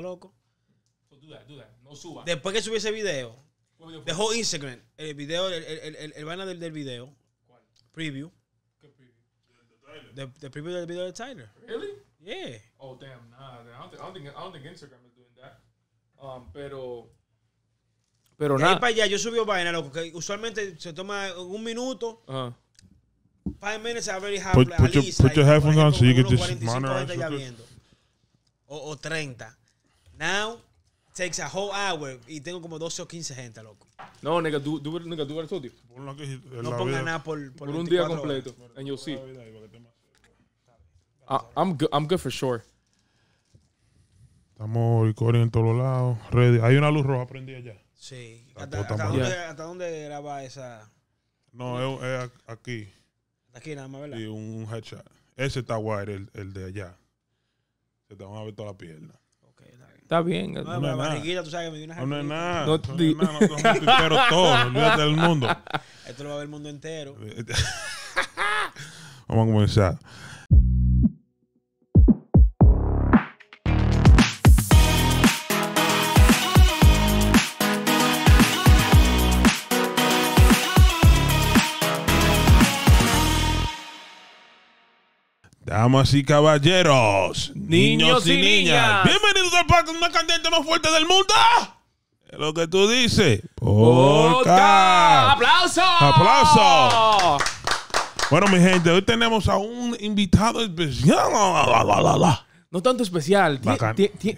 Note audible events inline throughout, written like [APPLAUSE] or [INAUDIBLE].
loco. So pues duda, duda, no suba. Después que subí ese video, video pues dejó Instagram, el video, el, el, el, el banner del, del, video. ¿Cuál? Preview. ¿Qué preview? The, the, preview del video de Tyler. Really? Yeah. Oh damn, nah. I don't, think, I don't think, I don't think Instagram is doing that. Um, pero pero nada. para allá yo subí vaina, loco, que usualmente se toma un minuto. Uh -huh. Five minutes I already have put, put, your, put your headphones on so you can just monitor. O, o 30. Now takes a whole hour y tengo como 12 o 15 gente, loco. No, nigga, tú, tú, nigga, tú eres tú, tío. No pongan nada por, por, un día completo. Horas. And you'll see. Ah, I'm, good, I'm good for sure. Estamos recording en todos los lados. Ready. Hay una luz roja prendida allá. Sí. ¿Hasta, dónde, ¿Hasta, dónde, graba esa? No, es, aquí. Aquí nada más, ¿verdad? Y un headshot. Ese está guay, el, el de allá. Se te van a ver toda la pierna. Está bien. No, no, barriguita, tú sabes que me dio una No, no es nada. No, no es nada. Tú todo. Olvídate del mundo. Esto lo va a ver el mundo entero. [LAUGHS] Vamos a comenzar. Damas y caballeros, niños, y, niñas. bienvenidos al podcast más candente, más fuerte del mundo. Es lo que tú dices. Porca. ¡Aplauso! ¡Aplauso! Bueno, mi gente, hoy tenemos a un invitado especial. La, la, la, no tanto especial.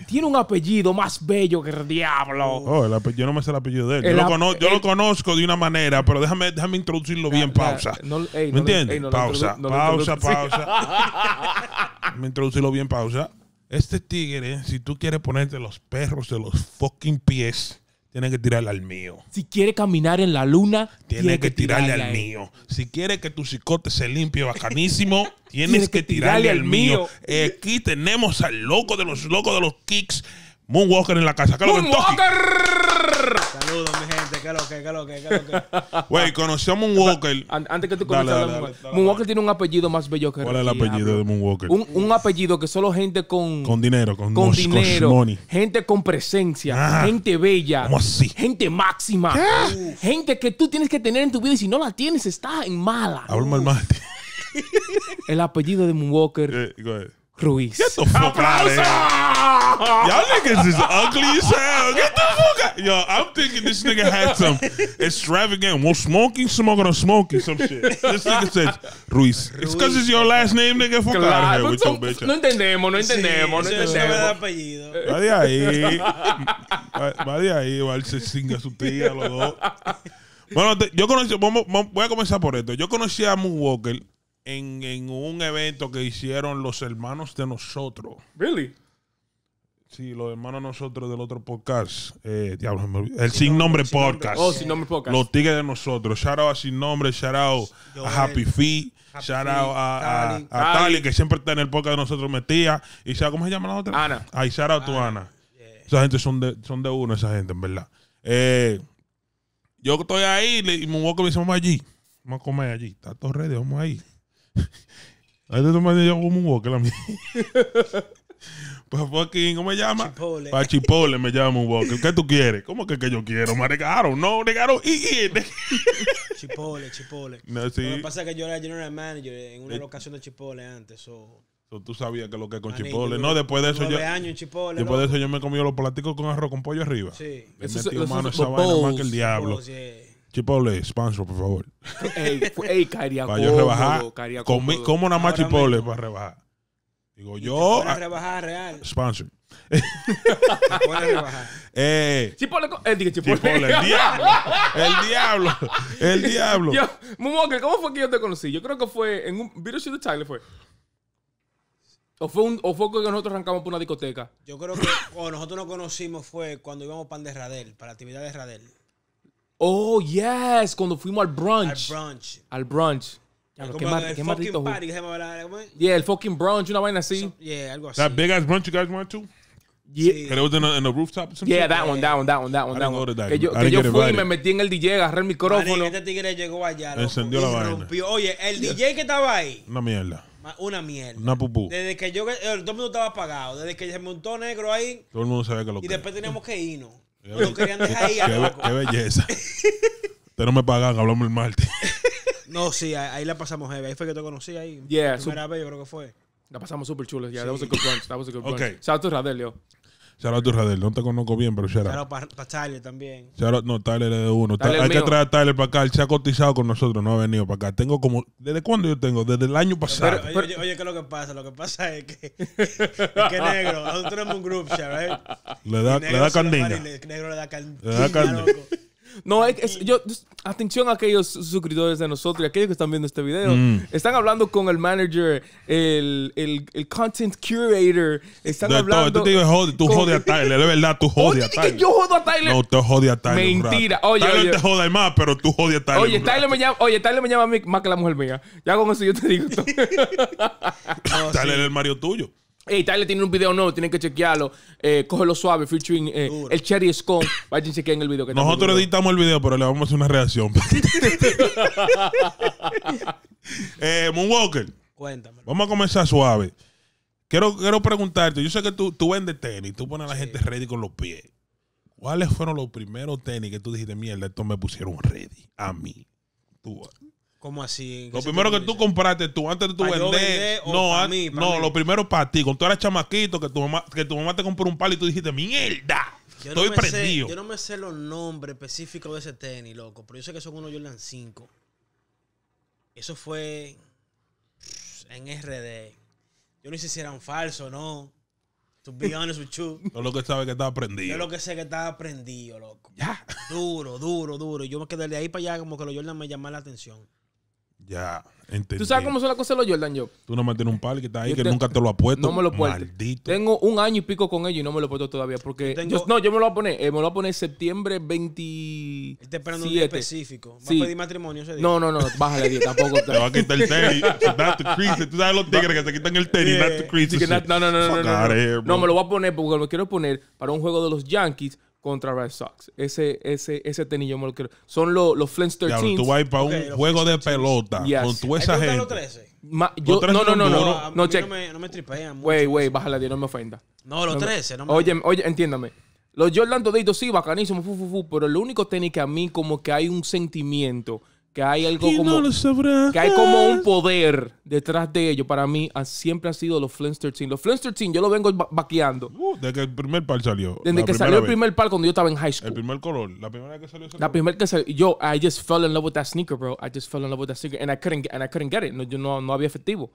tiene un apellido más bello que el diablo. Oh, yo no me sé el apellido de él. yo, lo, conozco de una manera, pero déjame, déjame introducirlo bien. Ah, pausa. no, ¿Me entiendes? pausa, pausa, pausa. [LAUGHS] Déjame introducirlo bien. Pausa. Este tigre, si tú quieres ponerte los perros de los fucking pies, tiene que tirarle al mío. Si quiere caminar en la luna, tiene, que, tirarle, al mío. Si quiere que tu psicote se limpie bajanísimo, [LAUGHS] tienes que, tirarle, al mío. mío. Aquí tenemos al loco de los locos de los kicks Moonwalker en la casa. ¡Moonwalker! Saludos, mi gente. ¿Qué es lo que? ¿Qué lo que? lo Güey, [LAUGHS] conocí a Moonwalker. antes que tú conozcas a Moonwalker, Moonwalker tiene un apellido más bello que ¿Cuál es el apellido de Moonwalker? Un, un, apellido que solo gente con. Con dinero, con, con dinero. Con gente con presencia. Ah. gente bella. ¿Cómo así? Gente máxima. ¿Qué? Gente que tú tienes que tener en tu vida y si no la tienes, estás en mala. Hablo mal, [LAUGHS] el apellido de Moonwalker. Ruiz. ¡Aplausos! [LAUGHS] Y'all niggas is ugly as hell. Get the fuck out. Yo, I'm thinking this nigga had some extravagant. Well, smoking, smoking, or smoking some shit. This nigga says Ruiz. It's because it's your last name, nigga. Fuck claro, out of here with no, your bitch. No entendemos, no entendemos, no entendemos. apellido. Va de ahí. Va de ahí, va se singa su tía, los dos. Bueno, te, yo conocí, voy a comenzar por esto. Yo conocí a Moon Walker en, en un evento que hicieron los hermanos de nosotros. Really? Sí, los hermanos nosotros del otro podcast. Eh, el Sin, Nombre, Podcast. Oh, Sin Nombre Podcast. Los tigres de nosotros. Shout out a Sin Nombre, shout out a Happy Feet, shout out a, a, Tali. que siempre está en el podcast de nosotros metía, ¿Y cómo se llama la otra? Ana. Ay, shout out tu Ana. Esa gente son de, son de uno, esa gente, en verdad. Eh, yo estoy ahí y me voy vamos allí. Vamos a comer allí. Está todo ready, vamos ahí. [LAUGHS] Ahí te tomas yo como un la mía pues fucking, ¿cómo me llama? Chipotle. Para Chipole me llama un ¿Qué tú quieres? ¿Cómo que, yo quiero? negaron, no, negaron. Chipotle, Chipole, No, sí. Lo que pasa es que yo era general manager en una eh. locación de Chipotle antes. tú sabías que lo que es con chipotle. no, después de eso yo. Años en chipotle, después de eso yo me comí los platicos con arroz con pollo arriba. Sí. Me eso, metí esa vaina más que el diablo. Chipotle, sponsor, por favor. Ey, ey Para yo rebajar. Comí, como nada más chipotle para rebajar. Digo yo. Ah, Rebajada real. Sponsor. [LAUGHS] Eh, Eh, El diablo. El diablo. El diablo. Yo, ¿cómo fue que yo te conocí? Yo creo que fue en un. Virus de Chile fue. ¿O fue, ¿O fue que nosotros arrancamos por una discoteca? Yo creo que o nosotros nos conocimos fue cuando íbamos pan de Radel, para actividades Radel. Oh, yes, cuando fuimos al brunch. Al brunch. Al brunch. Yeah el fucking party, que Yeah, el fucking brunch, una vaina así. yeah, algo así. That big ass brunch you guys went to? Yeah. sí. That was in the rooftop something? Yeah, that one, that one, that one, that one. I that que yo, que yo fui, me metí en el DJ, agarré el micrófono. este tigre llegó allá, Encendió la vaina. rompió. Oye, el DJ que estaba ahí. Una mierda. Una mierda. Una pupú. Desde que yo, todo eh, el mundo estaba apagado. Desde que se montó negro ahí. Todo el mundo sabe que lo Y después teníamos que irnos. [LAUGHS] Lo querían dejar ahí. Qué, belleza. [LAUGHS] Ustedes no me pagan, hablamos el martes. [LAUGHS] No, sí, ahí, la pasamos heavy. Ahí fue que te conocí ahí. primera vez yo creo que fue. La pasamos súper chulos. Yeah, sí. that was a good brunch. Shout out to Radel, yo. Shout out to Radel. No te conozco bien, pero shout out. Shout para Tyler también. no, Tyler es de uno. hay que traer a Tyler para acá. Él se ha cotizado con nosotros, no ha venido para acá. Tengo como... ¿Desde cuándo yo tengo? Desde el año pasado. oye, ¿qué es lo que pasa? Lo que pasa es que... es que negro. Nosotros tenemos un group ¿sabes? Le da, le da candina. negro le da candina, Le da candina. No, yo, atención a aquellos suscriptores de nosotros y aquellos que están viendo este video. Mm. Están hablando con el manager, el, el, content curator. Están hablando. Todo, tú, digo, jode, tú con... a Tyler, de verdad, tú jodes a Tyler. yo jodo a Tyler. No, te jodes a Tyler. Mentira. Oye, Tyler te más, pero tú jode a Tyler. Oye, Tyler me llama, oye, me llama a mí más que la mujer mía. Ya con eso yo te digo [LAUGHS] [LAUGHS] Tyler es el Mario tuyo. Hey, Tyler tiene un video nuevo, tienen que chequearlo. Eh, cógelo suave, featuring eh, el Cherry Scone. Vayan en el video que Nosotros editamos el video, pero le vamos a hacer una reacción. [LAUGHS] Eh, Moonwalker. Cuéntame. Vamos a comenzar suave. Quiero, quiero preguntarte, yo sé que tú, tú vendes tenis, tú pones a la gente ready con los pies. ¿Cuáles fueron los primeros tenis que tú dijiste, mierda, estos me pusieron ready a mí? Tú, ¿Cómo así? Lo primero que tú compraste tú, antes de tu vender. no, no lo primero para ti. Cuando tú eras chamaquito, que tu mamá, que tu mamá te compró un palo y tú dijiste, ¡mierda! estoy no prendido. yo no me sé los nombres específicos de ese tenis, loco, pero yo sé que son unos Jordan 5. Eso fue en RD. Yo no sé si eran falsos no. To be [LAUGHS] honest with you. Yo lo que sabe que estaba prendido. Yo lo que sé que estaba prendido, loco. Ya. Duro, duro, duro. Yo me quedé de ahí para allá como que los Jordan me llamaron la atención. Ya. Entendí. ¿Tú sabes cómo son las cosas de los Jordan, yo? Tú me tienes un par que está ahí que nunca te lo ha puesto. No me lo puesto. Maldito. Tengo un año y pico con ellos y no me lo he puesto todavía. Porque. no, yo me lo voy a poner. Eh, me lo voy a poner septiembre 27. Está esperando un día específico. ¿Va a pedir matrimonio ese día? No, no, no. Bájale 10. Tampoco. Te va a quitar el tenis. That's the crease. Tú sabes los tigres que se quitan el tenis. Yeah. Not no, no, no. No, no, no, me lo voy a poner porque me quiero poner para un juego de los Yankees contra Red Sox. Ese, ese, ese tenis yo me lo quiero. Son los, los Flint 13. tú vas a ir para un juego de pelota con tu esa gente. Los 13? Ma, yo, no, no, no, no, no, no, check. no, me, no me tripean. wey... wey, bájala Dios, no me ofenda. No, los 13, no me... Oye, oye, entiéndame. Los Jordan 2... sí, bacanísimo, fu, fu, fu, pero lo único tenis que a mí como que hay un sentimiento que hay algo como que hay como un poder detrás de ellos para mí siempre han sido los Flintstones los Flintstones yo lo vengo vaqueando baqueando uh, desde que el primer par salió desde que salió el primer par cuando yo estaba en high school el primer color la primera que salió la primera que salió yo I just fell in love with that sneaker bro I just fell in love with that sneaker and I couldn't, and get it no, yo no, no había efectivo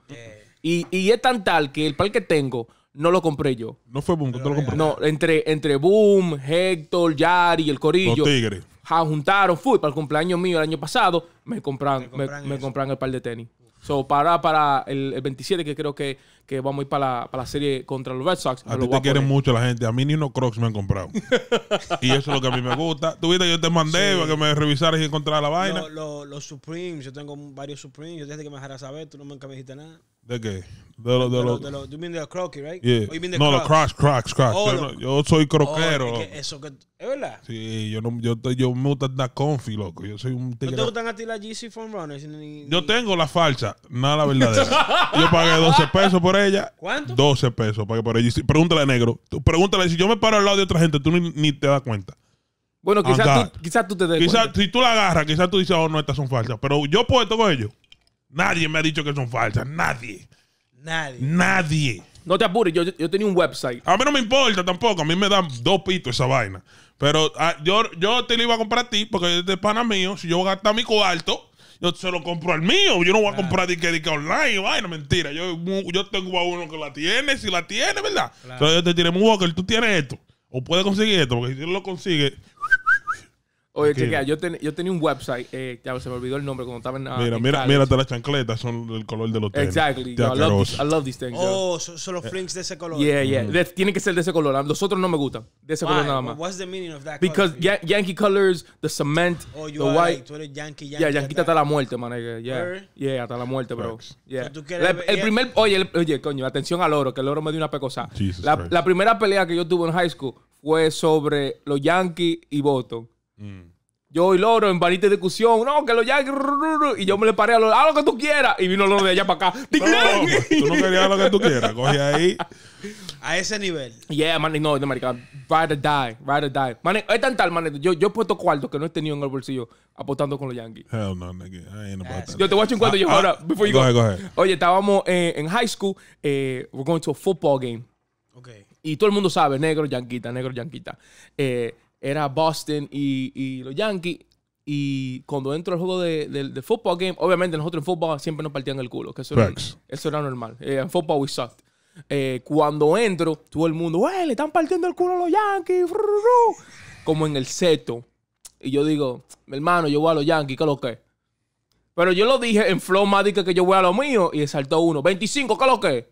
y, y es tan tal que el par que tengo no lo compré yo. No fue Boom, no lo compré. No, entre, entre Boom, Hector, Yari, el Corillo. Los Tigres juntaron, fui para el cumpleaños mío el año pasado, me compraron me, compran, el par de tenis. So, para, para el, 27, que creo que, que vamos a ir para la, para la serie contra los Red Sox. A ti te quieren mucho la gente. A mí ni unos crocs me han comprado. [LAUGHS] y eso es lo que a mí me gusta. Tú viste, yo te mandé para que me revisaras y encontrara la vaina. Los Supremes, yo tengo varios Supremes. Yo desde que me dejara saber, tú no me dijiste nada. ¿De qué? De los. De los. Lo, you mean croquis, right? Oh, no, los crocs, crocs, crocs. Oh, yo, soy croquero. Oh, eso que. ¿Es verdad? Sí, yo, no, yo, yo me gusta andar confi, loco. Yo soy un tigre. ¿No te gustan a ti las GC Form Runners? Yo tengo la falsa, nada la verdadera. [LAUGHS] yo pagué 12 pesos por ella. ¿Cuánto? 12 pesos pagué por ella. Pregúntale, negro. pregúntale, si yo me paro al lado de otra gente, tú ni, te das cuenta. Bueno, quizás tú, quizás tú te des quizás, Si tú la agarras, quizás tú dices, oh, no, estas son falsas. Pero yo puedo con ellos. Nadie me ha dicho que son falsas. Nadie. Nadie. Nadie. No te apures, yo, tenía un website. A mí no me importa tampoco, a mí me dan dos pitos esa vaina. Pero ah, yo, yo te lo iba a comprar a ti, porque es de pana mío. Si yo voy a gastar mi cuarto, yo se lo compro al mío. Yo no voy a comprar de que, de online, vaina, mentira. Yo, yo tengo a uno que la tiene, si la tiene, ¿verdad? Entonces yo te diré, que Walker, tú tienes esto. O puedes conseguir esto, porque si lo consigues, Oye, okay. chequea, yo, ten, yo tenía un website, eh, ya se me olvidó el nombre cuando estaba en. Uh, mira, mira, mírate las chancletas, son el color de los tenis. Exactly. I, love these, things. Oh, son los flings de ese color. Yeah, yeah. Mm. tienen que ser de ese color. Los otros no me gustan. De ese Why? color nada más. What's the meaning of that Because Yankee colors, the cement, oh, you the white. tú eres Yankee, Yeah, Yankee hasta la muerte, man. Eh, yeah. yeah, hasta la muerte, bro. Yeah. el primer. Oye, oye, coño, atención al oro, que el oro me dio una pecosa. La, la primera pelea que yo tuve en high school fue sobre los Yankees y Boston. Mm. Yo y Loro en varita de discusión. No, que los Yankees. Y yo me le paré a Loro. lo que tú quieras. Y vino Loro de allá para acá. [LAUGHS] tú no querías lo que tú quieras. Coge ahí. [LAUGHS] A ese nivel. Yeah, man. No, no, marica. Ride or die. Ride or die. Man, es tan tal, man. Yo, yo he puesto cuarto que no he tenido en el bolsillo apostando con los Yankees. Hell no, Yo te voy a echar un yo, ah, ah, ahora, before you go. Oye, estábamos eh, en high school. Eh, we're going to a football game. Okay. Y todo el mundo sabe, negro, yanquita, negro, yanquita. Eh, era Boston y, los Yankees. Y cuando entro al juego de, fútbol, de, football game, obviamente nosotros en fútbol siempre nos partían el culo, que eso, era, normal. Eh, en fútbol we sucked. Eh, cuando entro, todo el mundo, ¡eh! Le están partiendo el culo a los Yankees. Como en el seto. Y yo digo, mi hermano, yo voy a los Yankees, ¿qué es lo que? Pero yo lo dije en flow que yo voy a lo mío y saltó uno. 25, ¿qué es lo que?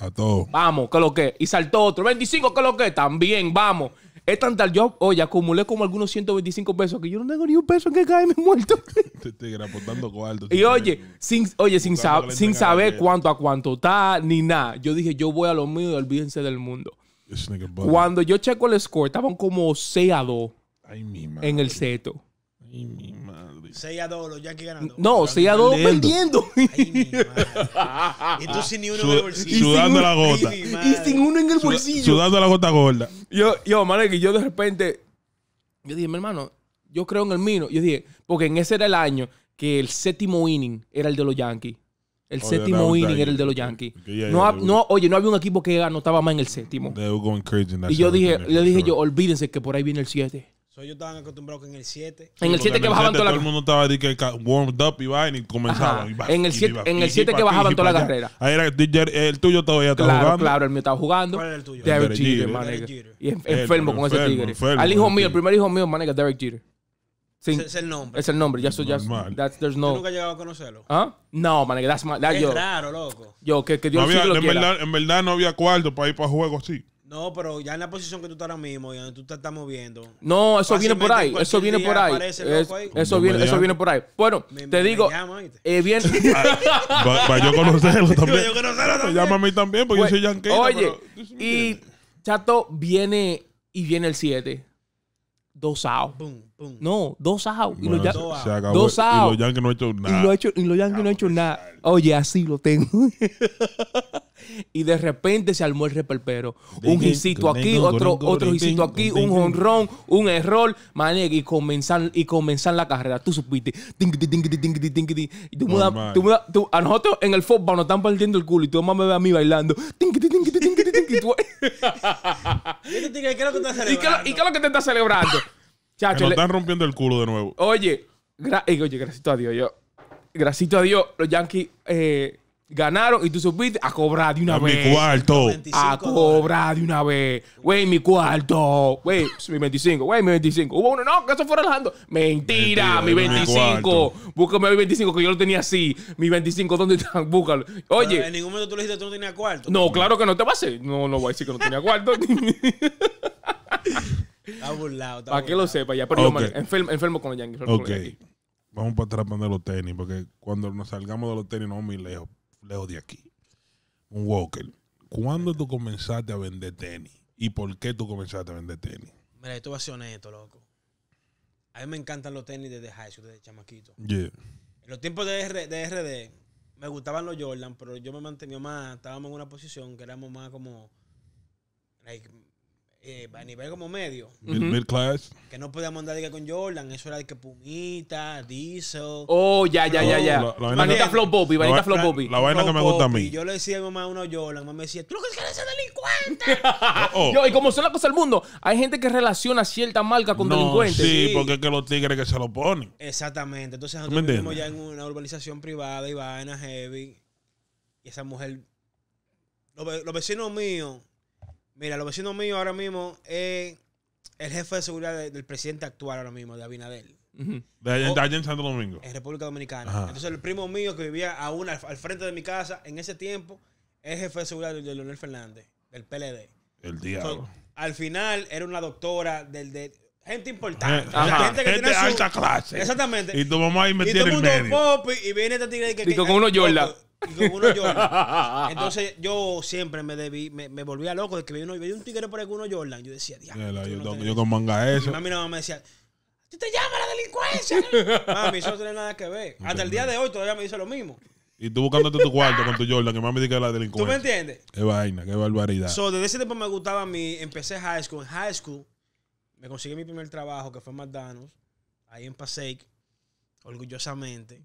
A Vamos, ¿qué es lo que? Y saltó otro. 25, ¿qué es lo que? También, vamos. Es tan tal, yo oye, acumulé como algunos 125 pesos que yo no tengo ni un peso en que cae, mi muerto. Te estoy grapotando cuarto. Y oye, sin, oye, sin, saber cuánto a cuánto está, ni nada. Yo dije, yo voy a lo mío y olvídense del mundo. Cuando yo checo el score, estaban como 6 a 2 en el seto. Ay, 6 a 2, los Yankees ganando. No, 6 a 2 perdiendo. [LAUGHS] Y tú sin ni uno en el bolsillo. y sin uno en el bolsillo. Sudando la gota gorda. Yo, yo, yo de repente. Yo dije, mi hermano, yo creo en el Mino. Yo dije, porque en ese era el año que el séptimo inning era el de los Yankees. El séptimo inning era el de los Yankees. no, no, oye, no había un equipo que anotaba más en el séptimo. y yo dije, yo dije yo, olvídense que por ahí viene el 7. So, ellos estaban acostumbrados que en el 7. en el 7 que bajaban toda la Todo el mundo estaba de que warmed up y vaina y comenzaban. Y en el 7 en el 7 que bajaban toda la carrera. Ahí era el tuyo todavía estaba claro, jugando. Claro, el mío estaba jugando. ¿Cuál era el tuyo? Derek, Derek Jeter, Derek Jeter. Y enfermo con ese tigre. Al hijo mío, el primer hijo mío, manega, Derek Jeter. Sí. Es el nombre. Es el nombre. Ya soy ya. That's, there's no. ¿Tú nunca llegado a conocerlo? ¿Ah? No, man. That's my, that, es yo, raro, loco. Yo, que, que Dios no había, que lo en, Verdad, en verdad no había cuarto para ir para juegos sí. No, pero ya en la posición que tú estás ahora mismo y donde tú te estás moviendo. No, eso viene por ahí. Eso viene por ahí. eso, eh, viene, eso viene por ahí. Bueno, te digo. eh, bien. Para yo conocerlo [LAUGHS] también. Para yo conocerlo también. Llama a mí también, porque yo soy pues, Yankee. Oye, y Chato viene y viene el 7. Dos out. Pum, pum. No, dos out. Bueno, y los Dos out. Y los Yankees no han hecho nada. Y, los Yankees no han hecho nada. Oye, así lo tengo. [LAUGHS] y de repente se armó el reperpero. Un hicito aquí, otro, otro aquí, un honrón, un error, mané, y comenzar, y comenzar la carrera. Tú supiste. tú tú a nosotros en el fútbol nos están partiendo el culo y tú más me ve a mí bailando. Y qué es lo que ¿Y qué es lo que te estás celebrando? [LAUGHS] nos están rompiendo el culo de nuevo. Oye, eh, oye, gracias a Dios, yo. Gracias a Dios, los Yankees eh, Ganaron y tú subiste a cobrar de una a vez. mi cuarto. A cobrar de una vez. Güey, mi cuarto. Güey, mi 25. Güey, mi 25. Hubo uno, no, que eso fue relajando. Mentira, mi 25. Búscame mi 25, que yo lo tenía así. Mi 25, ¿dónde están? [LAUGHS] Búscalo. Oye. en ningún momento tú le dijiste que tú no tenías cuarto. No, claro que no te va a hacer. No, no voy a decir que no tenía cuarto. [LAUGHS] [LAUGHS] Está burlado. para que lo sepa ya. Pero enfermo, con los Yankees. Ok. Vamos para atrás los tenis, porque cuando nos salgamos de los tenis no vamos muy lejos lejos de aquí, un walker, ¿cuándo tú comenzaste a vender tenis? ¿Y por qué tú comenzaste a vender tenis? Mira, esto va a ser honesto, loco. A mí me encantan los tenis desde high school, desde chamaquito. En los tiempos de, R de RD me gustaban los Jordan, pero yo me mantenía más, estábamos en una posición que éramos más como eh, a nivel como medio. Mid, class. Que no podíamos andar diga, con Jordan. Eso era de que Pumita, Diesel. Oh, ya, ya, ya, ya. vanita Flow bobby vanita Flow La, vaina que me gusta a mí. Yo le decía a mi mamá uno Jordan. Mamá me decía, tú lo que quieres es delincuente. [LAUGHS] Yo, y como son las cosas del mundo, hay gente que relaciona cierta marca con delincuentes. Sí, porque es que los tigres que se lo ponen. Exactamente. Entonces nosotros vivimos ya en una urbanización privada y vaina heavy. Y esa mujer. los vecinos míos Mira, los vecinos míos ahora mismo es el jefe de seguridad del presidente actual ahora mismo, de Abinadel. Oh. de, allá, en Santo Domingo. En República Dominicana. Entonces, el primo mío que vivía aún al, frente de mi casa en ese tiempo es jefe de seguridad de, Leonel Fernández, del PLD. El diablo. al final era una doctora del, de, gente importante. Eh, gente que alta clase. Exactamente. Y tu mamá ahí metiendo en el medio. pop y viene esta tigre que, que, que con uno Jordan y uno Jordan. [LAUGHS] Entonces yo siempre me debí, me, volví volvía loco de que veía, un tigre por el Jordan. Yo decía, diablo. Yo, con manga eso. Mi mami me decía, tú te llamas la delincuencia. [LAUGHS] mami, eso no tiene nada que ver. Hasta el día de hoy todavía me dice lo mismo. Y tú buscándote tu cuarto con tu Jordan, que mami dice que la delincuencia. ¿Tú me entiendes? Qué vaina, qué barbaridad. desde ese tiempo me gustaba a mí. Empecé high school. En high school me conseguí mi primer trabajo, que fue en McDonald's, ahí en Passaic, orgullosamente.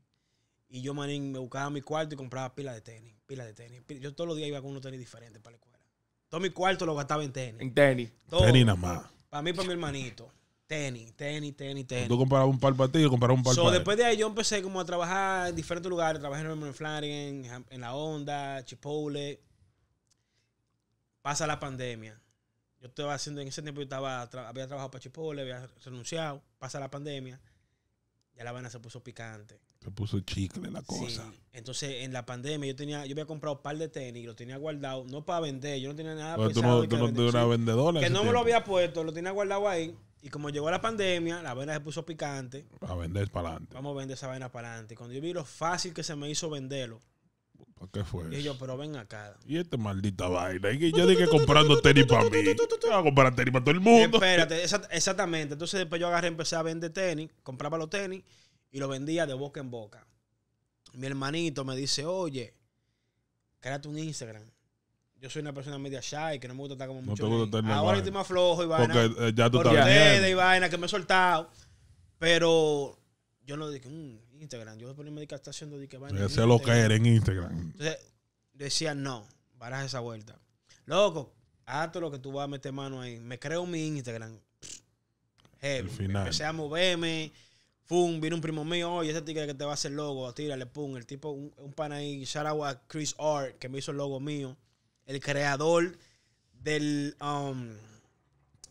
Y yo, manín, me buscaba mi cuarto y compraba pilas de tenis, pilas de tenis. Yo todos los días iba con unos tenis diferentes para la escuela. Todo mi cuarto lo gastaba en tenis. En tenis. tenis nada más. Para mí, para mi hermanito. Tenis, tenis, tenis, tenis. Tú comprabas un par para ti yo compraba un par so, para Después de ahí yo empecé como a trabajar en diferentes lugares. Trabajé en Flanagan, en La Onda, Chipotle. Pasa la pandemia. Yo estaba haciendo, en ese tiempo yo estaba, había trabajado para Chipotle, había renunciado. Pasa la pandemia. Ya la vaina se puso picante se puso chicle la cosa. Entonces, en la pandemia, yo tenía, yo había comprado un par de tenis, lo tenía guardado, no para vender, yo no tenía nada Pero pues no, tú no una vendedora. Que no me lo había puesto, lo tenía guardado ahí. Y como llegó la pandemia, la vaina se puso picante. Para vender para adelante. Vamos a vender esa vaina para adelante. Cuando yo vi lo fácil que se me hizo venderlo, ¿Para qué fue? Y yo, pero ven acá. Y esta maldita vaina. Y yo dije comprando tenis para mí. Yo a comprar tenis para todo el mundo. Espérate, exactamente. Entonces después yo agarré, y empecé a vender tenis, compraba los tenis y lo vendía de boca en boca. Mi hermanito me dice, oye, créate un Instagram. Yo soy una persona media shy, que no me gusta estar como no mucho. Te gusta estar Ahora estoy más flojo y vaina. Porque eh, ya tú estás y vaina, que me he soltado. Pero yo no dije, mmm, Instagram. Yo voy me dediqué que está haciendo de que vaina. Ese lo que era en Instagram. Entonces, decía, no, baraja esa vuelta. Loco, hazte lo que tú vas a meter mano ahí. Me creo mi Instagram. Heavy. Final. Empecé a moverme. Pum, viene un primo mío, oye, ese tigre que te va a hacer logo, tírale, pum. El tipo, un, pan ahí, shout out a Chris Art, que me hizo el logo mío. El creador del, um,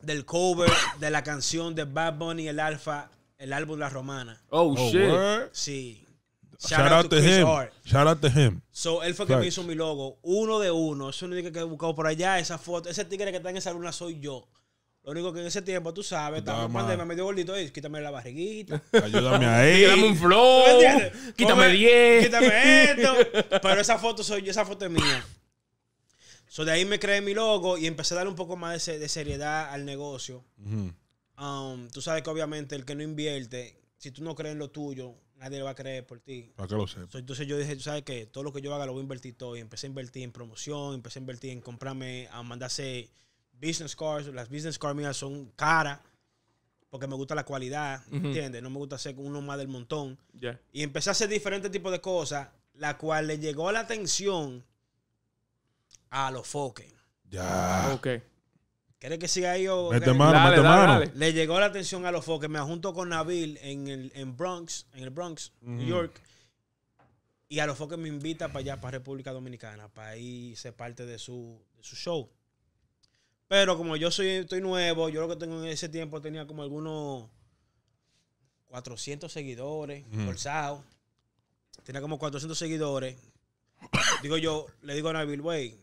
del cover de la canción de Bad Bunny, el Alfa, el álbum La Romana. Oh, oh shit. Sí. Shout, out, to, him. Shout out to him. So, él fue que me hizo mi logo. Uno de uno. Eso es un que he buscado por allá. Esa foto. Ese tigre que está en esa luna soy yo. Lo único que en ese tiempo, tú sabes, estaba en pandemia, dio gordito, quítame la barriguita. Ayúdame ahí. [LAUGHS] dame un flow. quítame 10. Quítame esto. [LAUGHS] Pero esa foto soy yo, esa foto es mía. So, de ahí me creé mi logo y empecé a darle un poco más de, seriedad al negocio. Um, tú sabes que obviamente el que no invierte, si tú no crees en lo tuyo, nadie lo va a creer por ti. que lo entonces yo dije, tú sabes que todo lo que yo haga lo voy a invertir todo. Y empecé a invertir en promoción, empecé a invertir en comprarme, a mandarse business cards. Las business cars mías son caras porque me gusta la cualidad, ¿entiendes? No me gusta hacer uno más del montón. Y empecé a hacer diferentes tipos de cosas, la cual le llegó la atención a los foques. Ya. que siga ahí o...? Le llegó la atención a los foques. Me junto con Nabil en el Bronx, en el Bronx, New York. Y a los foques me invita para allá, para República Dominicana, para ahí ser parte de de su show. Pero como yo soy, estoy nuevo, yo lo que tengo en ese tiempo tenía como algunos 400 seguidores, mm. Tenía como 400 seguidores. [COUGHS] digo yo, le digo a Nabil, wey,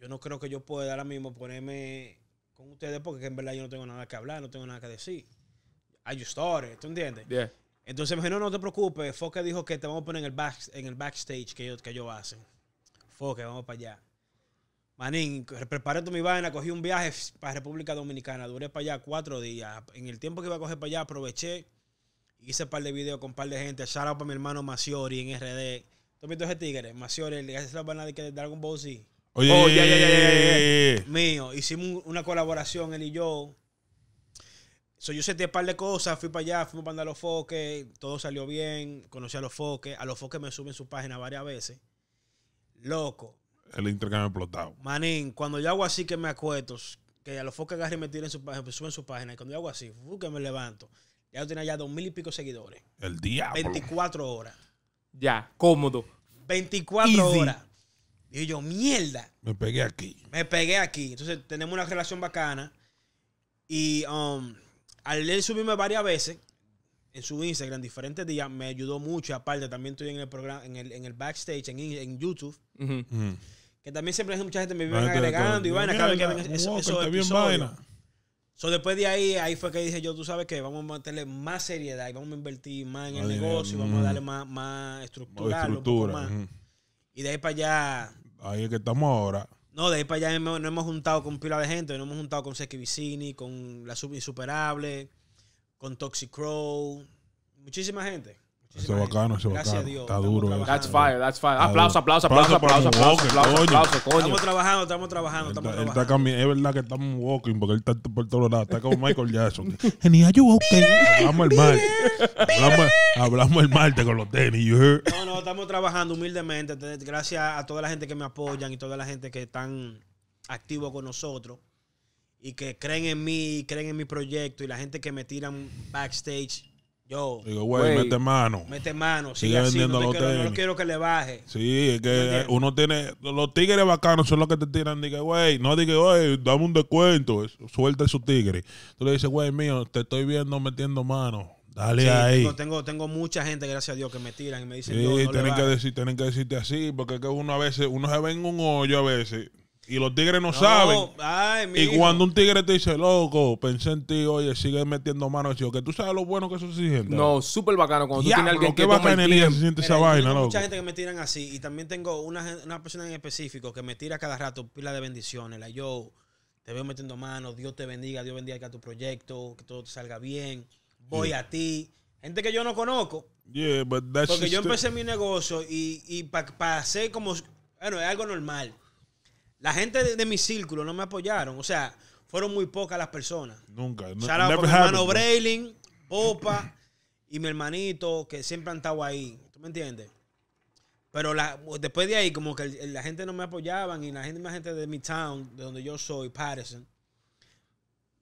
yo no creo que yo pueda ahora mismo ponerme con ustedes porque en verdad yo no tengo nada que hablar, no tengo nada que decir. Hay just started, ¿tú entiendes? Entonces me dijo, no, no te preocupes, Foque dijo que te vamos a poner en el, back, en el backstage que ellos, que ellos hacen. Foque, vamos para allá. Manín, preparé tu mi vaina, cogí un viaje para República Dominicana, duré para allá cuatro días. En el tiempo que iba a coger para allá, aproveché, hice un par de videos con un par de gente. Shout out para mi hermano Maciori en RD. ¿Tú has visto ese tigre? Maciori, le haces la vaina de Dragon Ball Z. Oye, oh, mío, hicimos una colaboración él y yo. So, yo sentí un par de cosas, fui para allá, fuimos para andar los foques, todo salió bien, conocí a los foques, a los foques me suben su página varias veces. Loco, el intercambio explotado. Manín, cuando yo hago así que me acuesto, que a los focos agarren y me tiren su página, suben su página, y cuando yo hago así, que me levanto, ya yo tenía ya dos mil y pico seguidores. El día. 24 horas. Ya, cómodo. 24 horas. Y yo, mierda. Me pegué aquí. Me pegué aquí. Entonces tenemos una relación bacana. Y um, al él subirme varias veces en su Instagram, diferentes días, me ayudó mucho. Aparte, también estoy en el programa, en el, backstage, en, YouTube también siempre mucha gente me viene agregando y vaina. Cada vez que ven eso, eso después de ahí, ahí fue que dije yo, tú sabes que vamos a meterle más seriedad y vamos a invertir más en el negocio vamos a darle más, más estructura. más. Y de ahí para allá... Ahí es que estamos ahora. No, de ahí para allá no hemos juntado con pila de gente, no hemos juntado con Seki Vicini, con La Sub Insuperable, con Toxic muchísima gente. Eso es bacano, eso es bacano. Gracias a Dios. Está duro. That's fire, that's fire. Aplauso, aplauso, aplauso, aplauso, aplauso, aplauso, coño. Estamos trabajando, estamos trabajando, estamos trabajando. es verdad que estamos walking porque él está por todos lados. Está como Michael Jackson. [LAUGHS] Genial, yo walking. Hablamos el martes. Hablamos, el martes con los tenis. You heard? No, no, estamos trabajando humildemente. Gracias a toda la gente que me apoyan y toda la gente que están activos con nosotros y que creen en mí, creen en mi proyecto y la gente que me tiran backstage yo. Digo, güey, mete mano. Mete mano. Sigue, vendiendo no los quiero, No quiero que le baje. Sí, es que uno tiene. Los tigres bacanos son los que te tiran. diga güey, no diga güey, dame un descuento. Suelta su tigre Tú le dices, güey, mío, te estoy viendo metiendo mano. Dale ahí. Tengo, tengo, mucha gente, gracias a Dios, que me tiran y me dicen. Sí, tienen, que decir, tienen que decirte así, porque es que uno a veces, uno se ve en un hoyo a veces y los tigres no, saben. y cuando un tigre te dice, loco, pensé en ti, oye, sigue metiendo mano, chico, que tú sabes lo bueno que eso se siente. No, súper bacano cuando tú tienes alguien que el día se siente esa vaina, loco. mucha gente que me tiran así. Y también tengo una, persona en específico que me tira cada rato pila de bendiciones. La yo, te veo metiendo mano, Dios te bendiga, Dios bendiga a tu proyecto, que todo te salga bien. Voy a ti. Gente que yo no conozco. Porque yo empecé mi negocio y, y para hacer como. Bueno, es algo normal. La gente de, mi círculo no me apoyaron. O sea, fueron muy pocas las personas. Nunca. No, Shout out mi hermano Braylin, Opa y mi hermanito que siempre han estado ahí. ¿Tú me entiendes? Pero después de ahí, como que la gente no me apoyaban y la gente, de mi town, de donde yo soy, Patterson,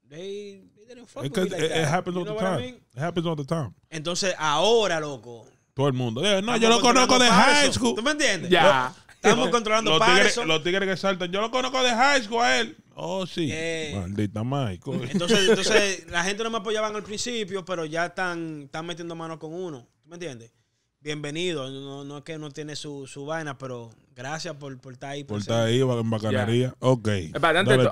they, didn't fuck with me like that. It happens all the time. It happens all the time. Entonces, ahora, loco. Todo el mundo. no, yo lo conozco de high school. ¿Tú me entiendes? Ya. Estamos controlando los tigres, los tigres que saltan. Yo lo conozco de high school a él. Oh, sí. Eh. Maldita Entonces, [LAUGHS] entonces, la gente no me apoyaban al principio, pero ya están, están metiendo mano con uno. ¿Tú me entiendes? Bienvenido. No, no es que no tiene su, su vaina, pero Gracias por, por estar ahí. Por, estar ahí, en bacanería. Ok. antes,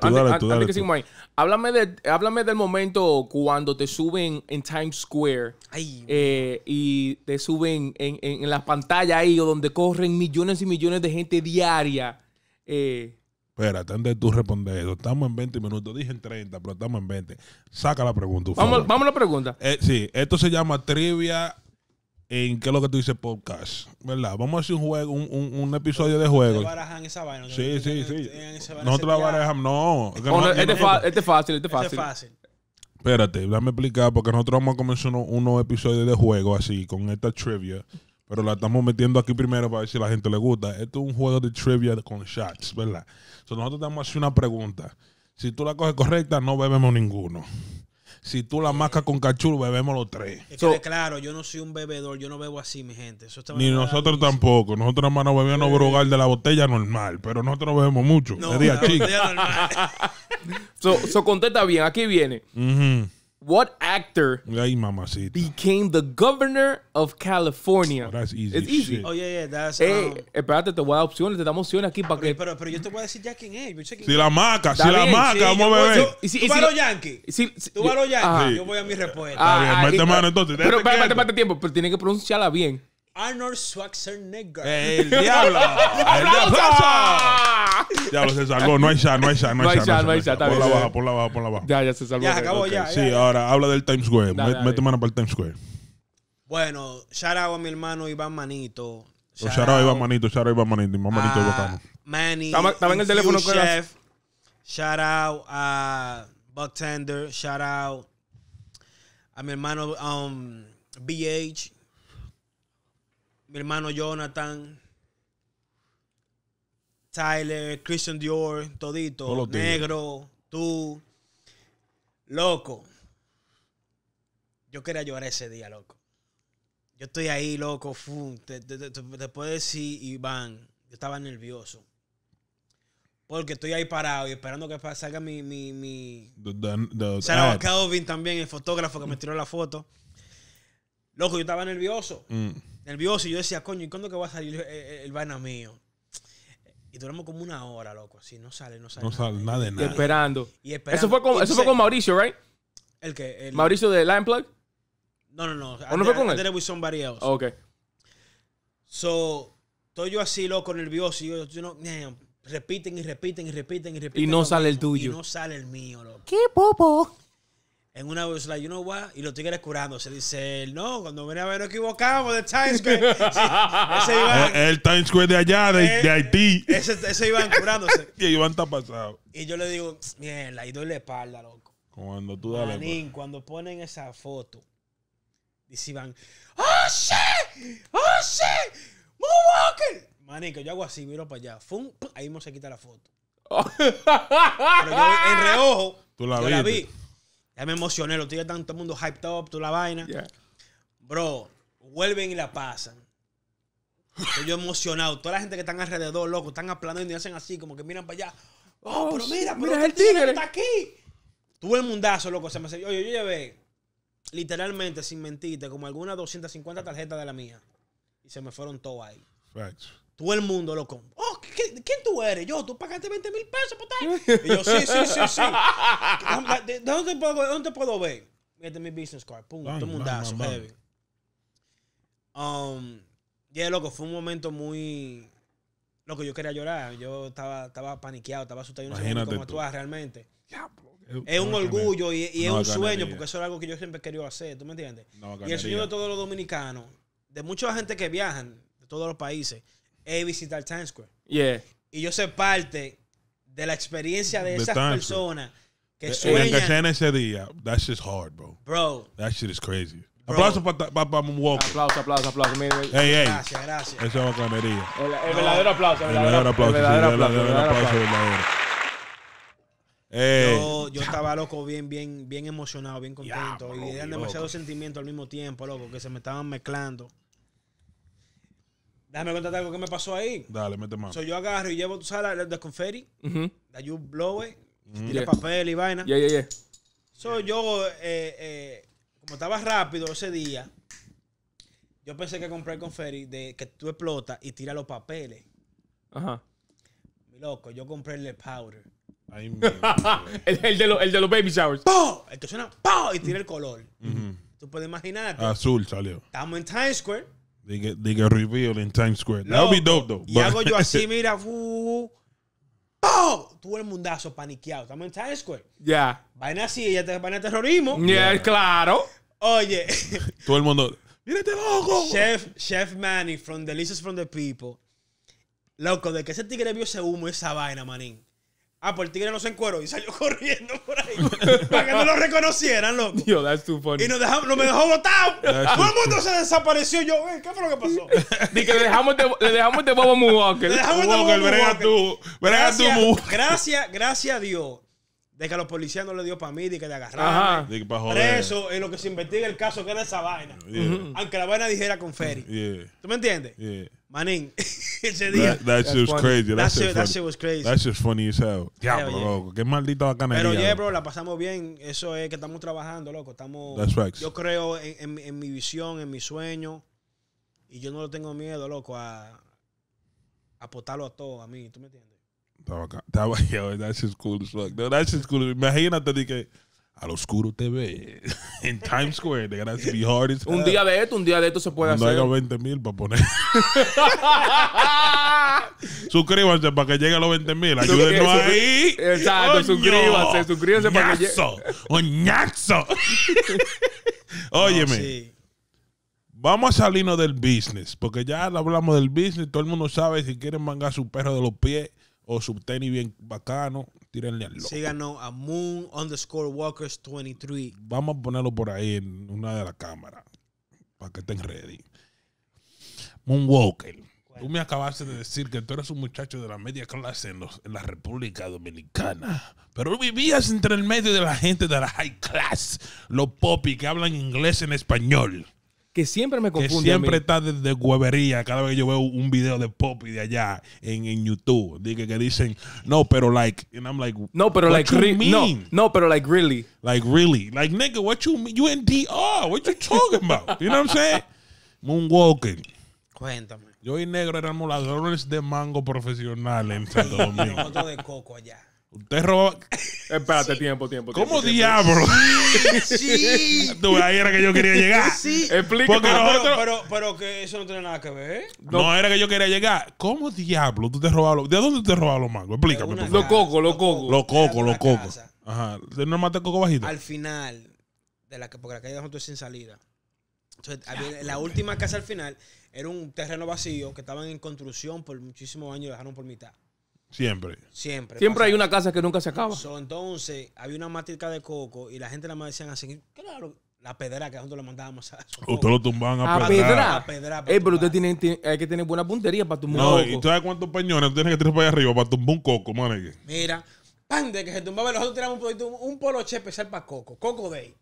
que sigamos ahí. Háblame, de, háblame del momento cuando te suben en Times Square eh, y te suben en, en, en las pantallas ahí donde corren millones y millones de gente diaria. Eh, Espérate, antes de tú responder eso, estamos en 20 minutos, dije en 30, pero estamos en 20. Saca la pregunta. Vamos, vamos a la pregunta. Eh, sí, esto se llama trivia en qué es lo que tú dices podcast, ¿verdad? Vamos a hacer un juego, un, episodio de juego. barajan esa vaina. Sí, sí, sí. Nosotros la barajamos, no. Este es este, es fácil, este es este fácil. Espérate, dame explicar, porque nosotros vamos a comenzar unos uno episodios de juego así, con esta trivia. Pero la estamos metiendo aquí primero para ver si a la gente le gusta. Esto es un juego de trivia con shots, ¿verdad? Entonces nosotros te vamos a una pregunta. Si tú la coges correcta, no bebemos ninguno si tú la mascas con cachul, bebemos los tres. Es que claro, yo no soy un bebedor, yo no bebo así, mi gente. ni nosotros tampoco. Nosotros más bebemos bebíamos de la botella normal, pero nosotros bebemos mucho. de día chico. [LAUGHS] so, contesta bien, aquí viene. What actor Ay, became the governor of California? Oh, that's easy. It's easy. Shit. Oh, yeah, yeah. That's, Ey, um, espérate, te voy a dar opciones, te damos opciones aquí para que. Pero, pero yo te voy a decir ya quién es. si la maca, si la marca, maca, vamos a ver. tú vas a los Yankees. tú vas a los Yankees. Yo voy a mi respuesta. Ah, ah, mete mano entonces. Pero espérate, espérate tiempo, pero tiene que pronunciarla bien. Arnold Schwarzenegger. ¡El diablo! ¡El diablo! Diablo se salvó. No hay ya, no hay ya, no hay ya. No hay ya, Por la baja, Por la baja, por la baja. Ya, ya se salvó. Ya, acabó ya. Sí, ahora habla del Times Square. Mete mano para el Times Square. Bueno, shout out a mi hermano Iván Manito. Shout, out a Iván Manito, shout out a Iván Manito. Iván Manito Manny. Estaba en el teléfono Chef. Shout out a Buck Tender. Shout out a mi hermano um, BH mi hermano Jonathan, Tyler, Christian Dior, todito, negro, tú, loco. Yo quería llorar ese día, loco. Yo estoy ahí, loco, después Te, te, decir, Iván, yo estaba nervioso. Porque estoy ahí parado y esperando que salga mi. mi, mi... también, el fotógrafo que me tiró la foto. Loco, yo estaba nervioso. Mm. Nervioso. Y yo decía, coño, ¿y cuándo que va a salir el, vaina mío? Y duramos como una hora, loco. Así, no sale, no sale. No sale nada de nada. esperando. Eso fue con, eso fue con Mauricio, ¿right? ¿El qué? ¿Mauricio de Line Plug? No, no, no. ¿O no fue con él? él? no, variados. Oh, ok. So, estoy yo así, loco, nervioso. Y yo, yo no, repiten y repiten y repiten y repiten. Y no sale el tuyo. Y no sale el mío, loco. ¡Qué popo! en una vez, like, you know what? Y los tigres curándose. Dice él, no, cuando venía a ver, nos equivocamos de Times Square. [LAUGHS] ese ah, el Times Square de allá, de, eh, de Haití. Ese, ese, iban curándose. [LAUGHS] y Iván está pasado. Y yo le digo, mierda, ahí doy la espalda, loco. Cuando tú dale… Manín, pues. cuando ponen esa foto, dice Iván, ¡Oh, shit! ¡Oh, shit! ¡Moonwalker! Manín, que yo hago así, miro para allá. ¡Fum! Ahí mismo se quita la foto. [LAUGHS] Pero yo en reojo, tú la vi. Ya me emocioné, los tigres están todo el mundo hyped up, toda la vaina. Bro, vuelven y la pasan. Estoy yo emocionado. Toda la gente que están alrededor, loco, están aplanando y hacen así, como que miran para allá. Oh, oh pero mira, mira este el tigre, está aquí. Tuve el mundazo, loco. Se me Oye, yo llevé, literalmente, sin mentirte, como algunas 250 tarjetas de la mía. Y se me fueron todas ahí. Todo el mundo lo compra. Oh, ¿quién tú eres? Yo, tú pagaste 20 mil pesos puta. [LAUGHS] Y yo, sí, sí, sí, sí. ¿De dónde, puedo, ¿Dónde puedo ver? Mira este mi business card. Punto. todo mundazo, heavy. Um, yeah, loco, fue un momento muy. Loco, yo quería llorar. Yo estaba, estaba paniqueado, estaba asustado. Yo no sé cómo actuar realmente. Es un orgullo y, es un sueño, porque eso era algo que yo siempre he querido hacer, ¿tú me entiendes? No y el sueño de todos los dominicanos, de mucha gente que viajan, de todos los países, es visitar Times Square. Yeah. Y yo sé parte de la experiencia de, esas personas que suelen. Eh, sueñan. En ese día, that shit's hard, bro. Bro. That shit is crazy. Aplausos Aplauso para pa, pa aplausos, Aplauso, aplauso, aplauso. Hey, Gracias, gracias. Eso es una El, el, verdadero aplauso. El verdadero aplauso. El verdadero aplauso. El verdadero aplauso. Yo, yo estaba loco, bien, bien, bien emocionado, bien contento. y eran demasiados sentimientos al mismo tiempo, loco, que se me estaban mezclando. Déjame contarte algo que me pasó ahí. Dale, mete mano. yo agarro y llevo, tu sabes, el de confetti, la you blow y mm. papel y vaina. Yeah, yeah, yeah. yo, eh, eh, como estaba rápido ese día, yo pensé que compré el confeti de que tú explotas y tiras los papeles. Ajá. Mi loco, yo compré el powder. Ay, [LAUGHS] el, el, de lo, el, de los baby showers. ¡Pow! Esto suena ¡Pow! Y tira el color. Tú puedes imaginar. Azul salió. Estamos en Times Square. They get, revealed in Times Square. That would be dope, though. Y yo así, [LAUGHS] mira, ¡Oh! Todo el mundazo paniqueado. Estamos en Times Square. Ya. Vaina así, ya te a terrorismo. Ya, claro. Oye. [LAUGHS] Todo el mundo. ¡Mírate este loco! Chef, Chef Manny from Delicious from the People. Loco, de que ese tigre vio ese humo, esa vaina, manín. Ah, pues el tigre no se encueró y salió [LAUGHS] corriendo por ahí. para que no lo reconocieran, loco. Yo, that's too funny. Y nos dejamos, nos me dejó botado. Todo el mundo se desapareció. Yo, eh, ¿qué fue lo que pasó? Dije, que le dejamos de, le dejamos de Bobo Le dejamos de Brega tú. Brega tú, Gracias, gracias a Dios. De que a los policías no le dio para mí, de que le agarraron. De que para Preso, en lo que se investiga el caso que era esa vaina. Aunque la vaina dijera con Ferry. ¿Tú me entiendes? Manín, [LAUGHS] ese día. That, shit was crazy. That, shit, was crazy. That shit was funny as hell. Diablo, yeah. loco. Qué maldito bacanería. Pero yeah, bro, la pasamos bien. Eso es que estamos trabajando, loco. Estamos. Yo creo en, en, mi visión, en mi sueño. Y yo no lo tengo miedo, loco, a apostarlo a todo a mí. ¿Tú me entiendes? Estaba acá. [LAUGHS] yo, that shit's cool as fuck. No, that shit's cool. Imagínate que al oscuro TV [LAUGHS] en Times Square. They're gonna be hard Un día de esto, un día de esto se puede hacer. No 20 mil para poner. [LAUGHS] suscríbanse para que llegue a los 20 mil. Ayúdenos ahí. Exacto, suscríbanse, suscríbanse para que llegue. ¡Oñazo! [LAUGHS] Óyeme. Vamos a salirnos del business, porque ya hablamos del business, todo el mundo sabe si quieren mangar su perro de los pies o su tenis bien bacano tírenle al a Moon underscore Walkers 23. Vamos a ponerlo por ahí en una de las cámaras para que estén ready. Moon Walker. Tú me acabaste de decir que tú eres un muchacho de la media clase en, en, la República Dominicana, pero vivías entre el medio de la gente de la high class, los popis que hablan inglés en español que siempre me confunde. Que siempre está de, huevería cada vez que yo veo un video de y de allá en, en YouTube. Dice que, que, dicen, no, pero like, and I'm like, no, pero like, No, no, pero like, really. Like, really. Like, nigga, what you mean? You in DR. What you talking about? you know what I'm saying? Moonwalking. Cuéntame. Yo y negro éramos ladrones de mango profesionales en Santo [LAUGHS] Domingo. de coco allá. Usted roba. Espérate, tiempo, tiempo. ¿Cómo diablo? Sí. [LAUGHS] ahí era que yo quería llegar. Sí. Pero, pero, que eso no tiene nada que ver. No, era que yo quería llegar. ¿Cómo diablo tú te ¿De dónde te robabas los mangos? Explícame. los cocos, los cocos. Los cocos, los cocos. Ajá. ¿De te coco bajito? Al final, de la, porque la calle de es sin salida. Entonces, la última casa al final era un terreno vacío que estaban en construcción por muchísimos años y dejaron por mitad. Siempre. Siempre. Siempre hay una casa que nunca se acaba. entonces, había una matica de coco y la gente la más decían así, claro, la pedra que nosotros le mandábamos a Usted lo tumban a, a pedra. A pero usted tiene, hay que tener buena puntería para tumbar no, un coco. No, ¿y tú sabes cuántos peñones tú tienes que tirar para allá arriba para tumbar un coco, manegue? Mira, pan de que se tumbaba, otros tiramos un, un poloche especial para coco. Coco Day.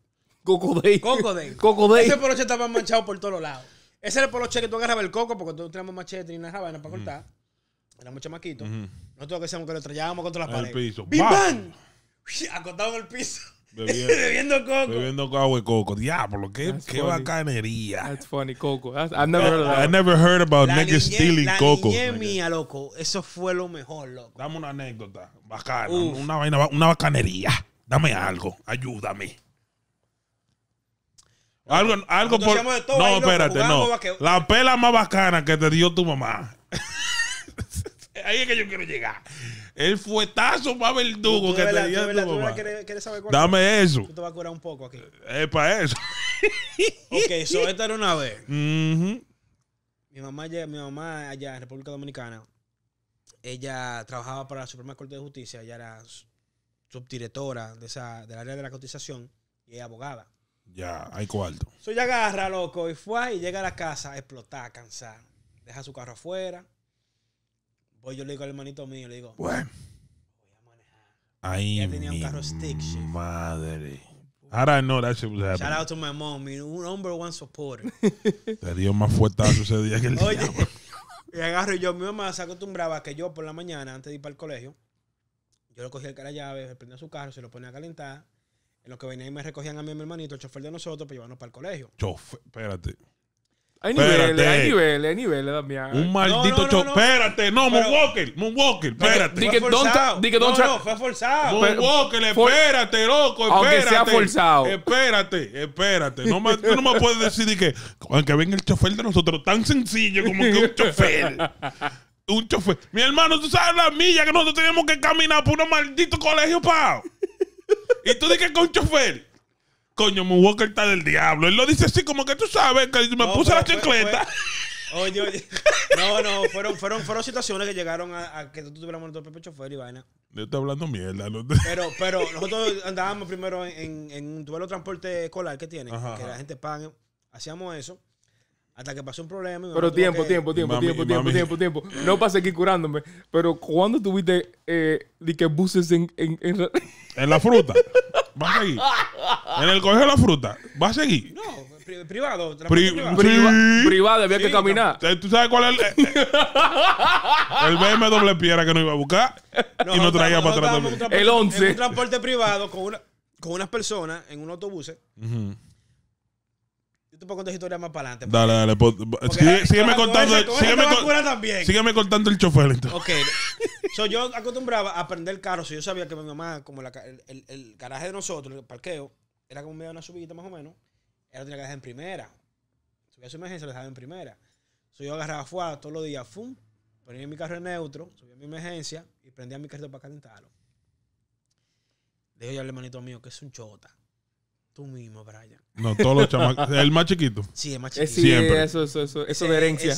Coco Day. Coco Day. [LAUGHS] Coco Day. Ese poloche estaba manchado por todos lados. Ese es el poloche que tú agarrabas el coco porque tú tiramos machete y una rabana para cortar éramos chamaquitos, maquito, nosotros todo que hacíamos que lo estrellábamos contra las paredes. piso. ¡Bim, bam! el piso, [LAUGHS] Bebiendo, coco. bebiendo agua y coco. Diablo, qué, bacanería. That's funny, Coco. never I never heard about La niggas coco, stealing la coco. niñez mía, loco, eso fue lo mejor, loco. Dame una anécdota bacana, una, vaina, una bacanería. Dame algo, ayúdame. Algo, algo por. No, espérate, no. La pela más bacana que te dio tu mamá. [LAUGHS] Ahí es que yo quiero llegar. El fuetazo para verdugo que te dio Dame eso. Tú te vas a curar un poco aquí. Es para eso. [LAUGHS] ok, eso esta era una vez. mi, mamá, mi mamá allá en República Dominicana, ella trabajaba para la Suprema Corte de Justicia. Ella era subdirectora de esa, del área de la cotización y es abogada. Ya, hay cuarto. Soy agarra, loco, y fue y llega a la casa a explotar, a Deja su carro afuera Voy pues yo le digo al hermanito mío, le digo, bueno. voy a manejar. Ahí. ya tenía un carro stick Madre. Pues. Ahora no know that shit was happening? Shout out to my mom, mi number one supporter. Te [LAUGHS] dio más fuertazo ese día que el Oye, [LAUGHS] y agarro yo, mi mamá se acostumbraba que yo por la mañana, antes de ir para el colegio, yo le cogía el cara llave, le prendía su carro, se lo ponía a calentar. En lo que venía y me recogían a mí y a mi hermanito, el chofer de nosotros, para pues, llevarnos para el colegio. Chofer, espérate. Hay niveles, hay niveles, hay niveles Un maldito chofer. Espérate, no, Moonwalker, Moonwalker, espérate. Di que No, fue forzado. Moonwalker, espérate, loco, espérate. Aunque sea forzado. Espérate, espérate. No me, tú no me puedes decir que, aunque venga el chofer de nosotros, tan sencillo como que un [LAUGHS] chofer un chofer. Mi hermano, tú sabes la milla que nosotros tenemos que caminar por un maldito colegio, pa. y tú dices con chofer. Coño, mi Walker está del diablo. Él lo dice así como que tú sabes que me puse la chicleta. Oye, oye. No, no, fueron, fueron, fueron situaciones que llegaron a, que tú tuvieras nuestro pepe chofer y vaina. Yo estoy hablando mierda. Pero, pero nosotros andábamos primero en, en, en un duelo transporte escolar que tiene, que la gente pague. Hacíamos eso. Hasta que pasó un problema. pero tiempo, tiempo, tiempo, tiempo, tiempo, tiempo, tiempo, No para seguir curándome. Pero cuando tuviste eh, que buses en, en, [LAUGHS] en... la fruta? ¿Va a seguir? ¿En el colegio de la fruta? ¿Va a seguir? No, privado. privado. privado, había que caminar. Eh, ¿Tú sabes cuál es el, eh, [LAUGHS] el BMW piedra que no iba a buscar? y no traía para atrás El 11. En un transporte privado con, una, con unas personas en un autobús tú puedes contar historia más para adelante. Pues. Dale, dale. Pues, sígueme, contando. sígueme, sígueme contando el chofer. Ok. yo acostumbraba a aprender carro. Si yo sabía que mi mamá, como el, el, garaje de nosotros, el parqueo, era como medio una subida más o menos. Era tenía que dejar en primera. Subía su emergencia, lo dejaba en primera. yo agarraba fuera todos los días, fum, ponía mi carro en neutro, subía mi emergencia y prendía mi carrito para calentarlo. dejo ya al hermanito mío que es un chota. Tú mismo, Brian. No, todos los chamacos. [LAUGHS] El más chiquito. Sí, el más eh, chiquito. Siempre. Eso, eso, eso, eso de herencia.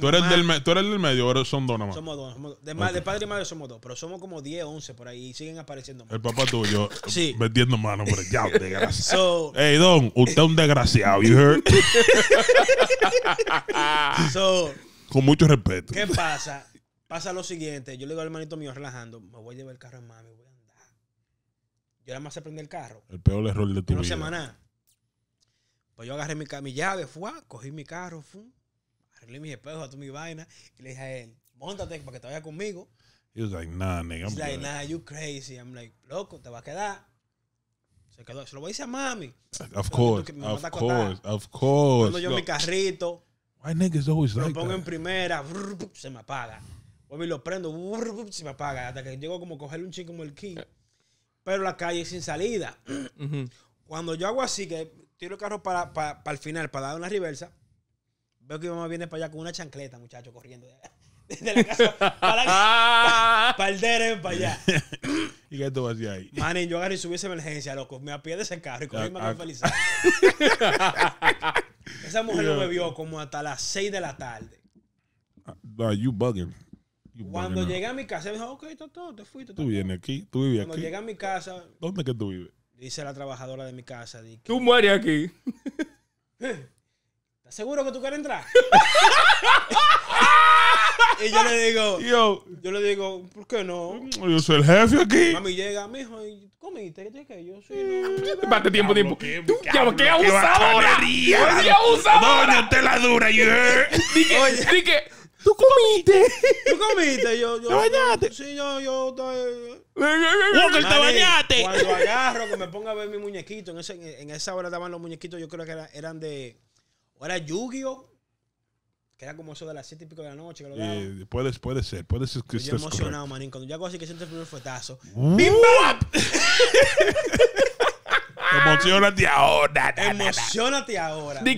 ¿Tú, eres del ¿Tú, eres del medio, son dos nomás. Somos dos. Somos De, padre y madre somos dos, pero somos como 10, 11 por ahí y siguen apareciendo más. El papá tuyo, sí. metiendo mano por ya, [LAUGHS] desgraciado. So, hey, Don, usted es un desgraciado, ¿you heard? [LAUGHS] so, Con mucho respeto. ¿Qué pasa? Pasa lo siguiente. Yo le digo al hermanito mío relajando, me voy a llevar el carro en mami, güey. Yo nada más se prende el carro. El peor error de tu una semana. Pues yo agarré mi, mi llave, fue, cogí mi carro, fue, arreglé mis espejos, a tu mi vaina. Y le dije a él, montate para que te vaya conmigo. He was like, nah, nigga. He's like, nah, you crazy. I'm like, loco, te vas a quedar. Se quedó. Se lo voy a decir a mami. Of course, of course, of course. Cuando yo mi carrito. Why niggas always like Lo pongo en primera, se me apaga. Vuelvo y lo prendo, se me apaga. Hasta que llego como a cogerle un chico como el key. Eh, pero la calle es sin salida. [CLEARS THROAT] Cuando yo hago así, que tiro el carro para, para, para el final, para dar una reversa, veo que mi mamá viene para allá con una chancleta, muchacho, corriendo desde [LAUGHS] la casa para, [LAUGHS] para, el Deren para allá. [LAUGHS] ¿Y qué tú vas ahí? Manny, yo agarré y subí esa emergencia, loco. Me apié de ese carro y cogí ah, más ah. feliz. esa mujer no me vio como hasta las 6 de la tarde. Ah, you bugging. Cuando llegué a mi casa, me dijo, ok, todo, te fuiste. Tú vienes aquí, tú vives aquí. Cuando llegué a mi casa. ¿Dónde que tú vives? Dice la trabajadora de mi casa. tú mueres aquí. [LAUGHS] ¿Estás seguro que tú quieres entrar? [LAUGHS] y yo le digo, yo, yo le digo, ¿por qué no? Mm, yo soy el jefe aquí. Mami llega, mijo, y comiste, ¿qué que yo? Sí, no. Bate mm. [LAUGHS] tiempo, tiempo. Tú, qué abusadora. Qué abusadora. te la dura, yo. Dije, ¿Tú comiste? ¿Tú comiste? Yo, yo, ¿Te bañaste? Sí, yo, yo. Walker, ¿te bañaste? Cuando agarro, que me ponga a ver mi muñequito. En, ese, en esa hora estaban los muñequitos, yo creo que eran de. O era Yu-Gi-Oh! Que era como eso de las siete y pico de la noche. Eh, puede, puede ser, puede ser que Yo emocionado, manín. Cuando yo hago así que siento el primer fuetazo. Uh. ¡Bim, [LAUGHS] [LAUGHS] Emocionate ahora. Emocionate ahora. Di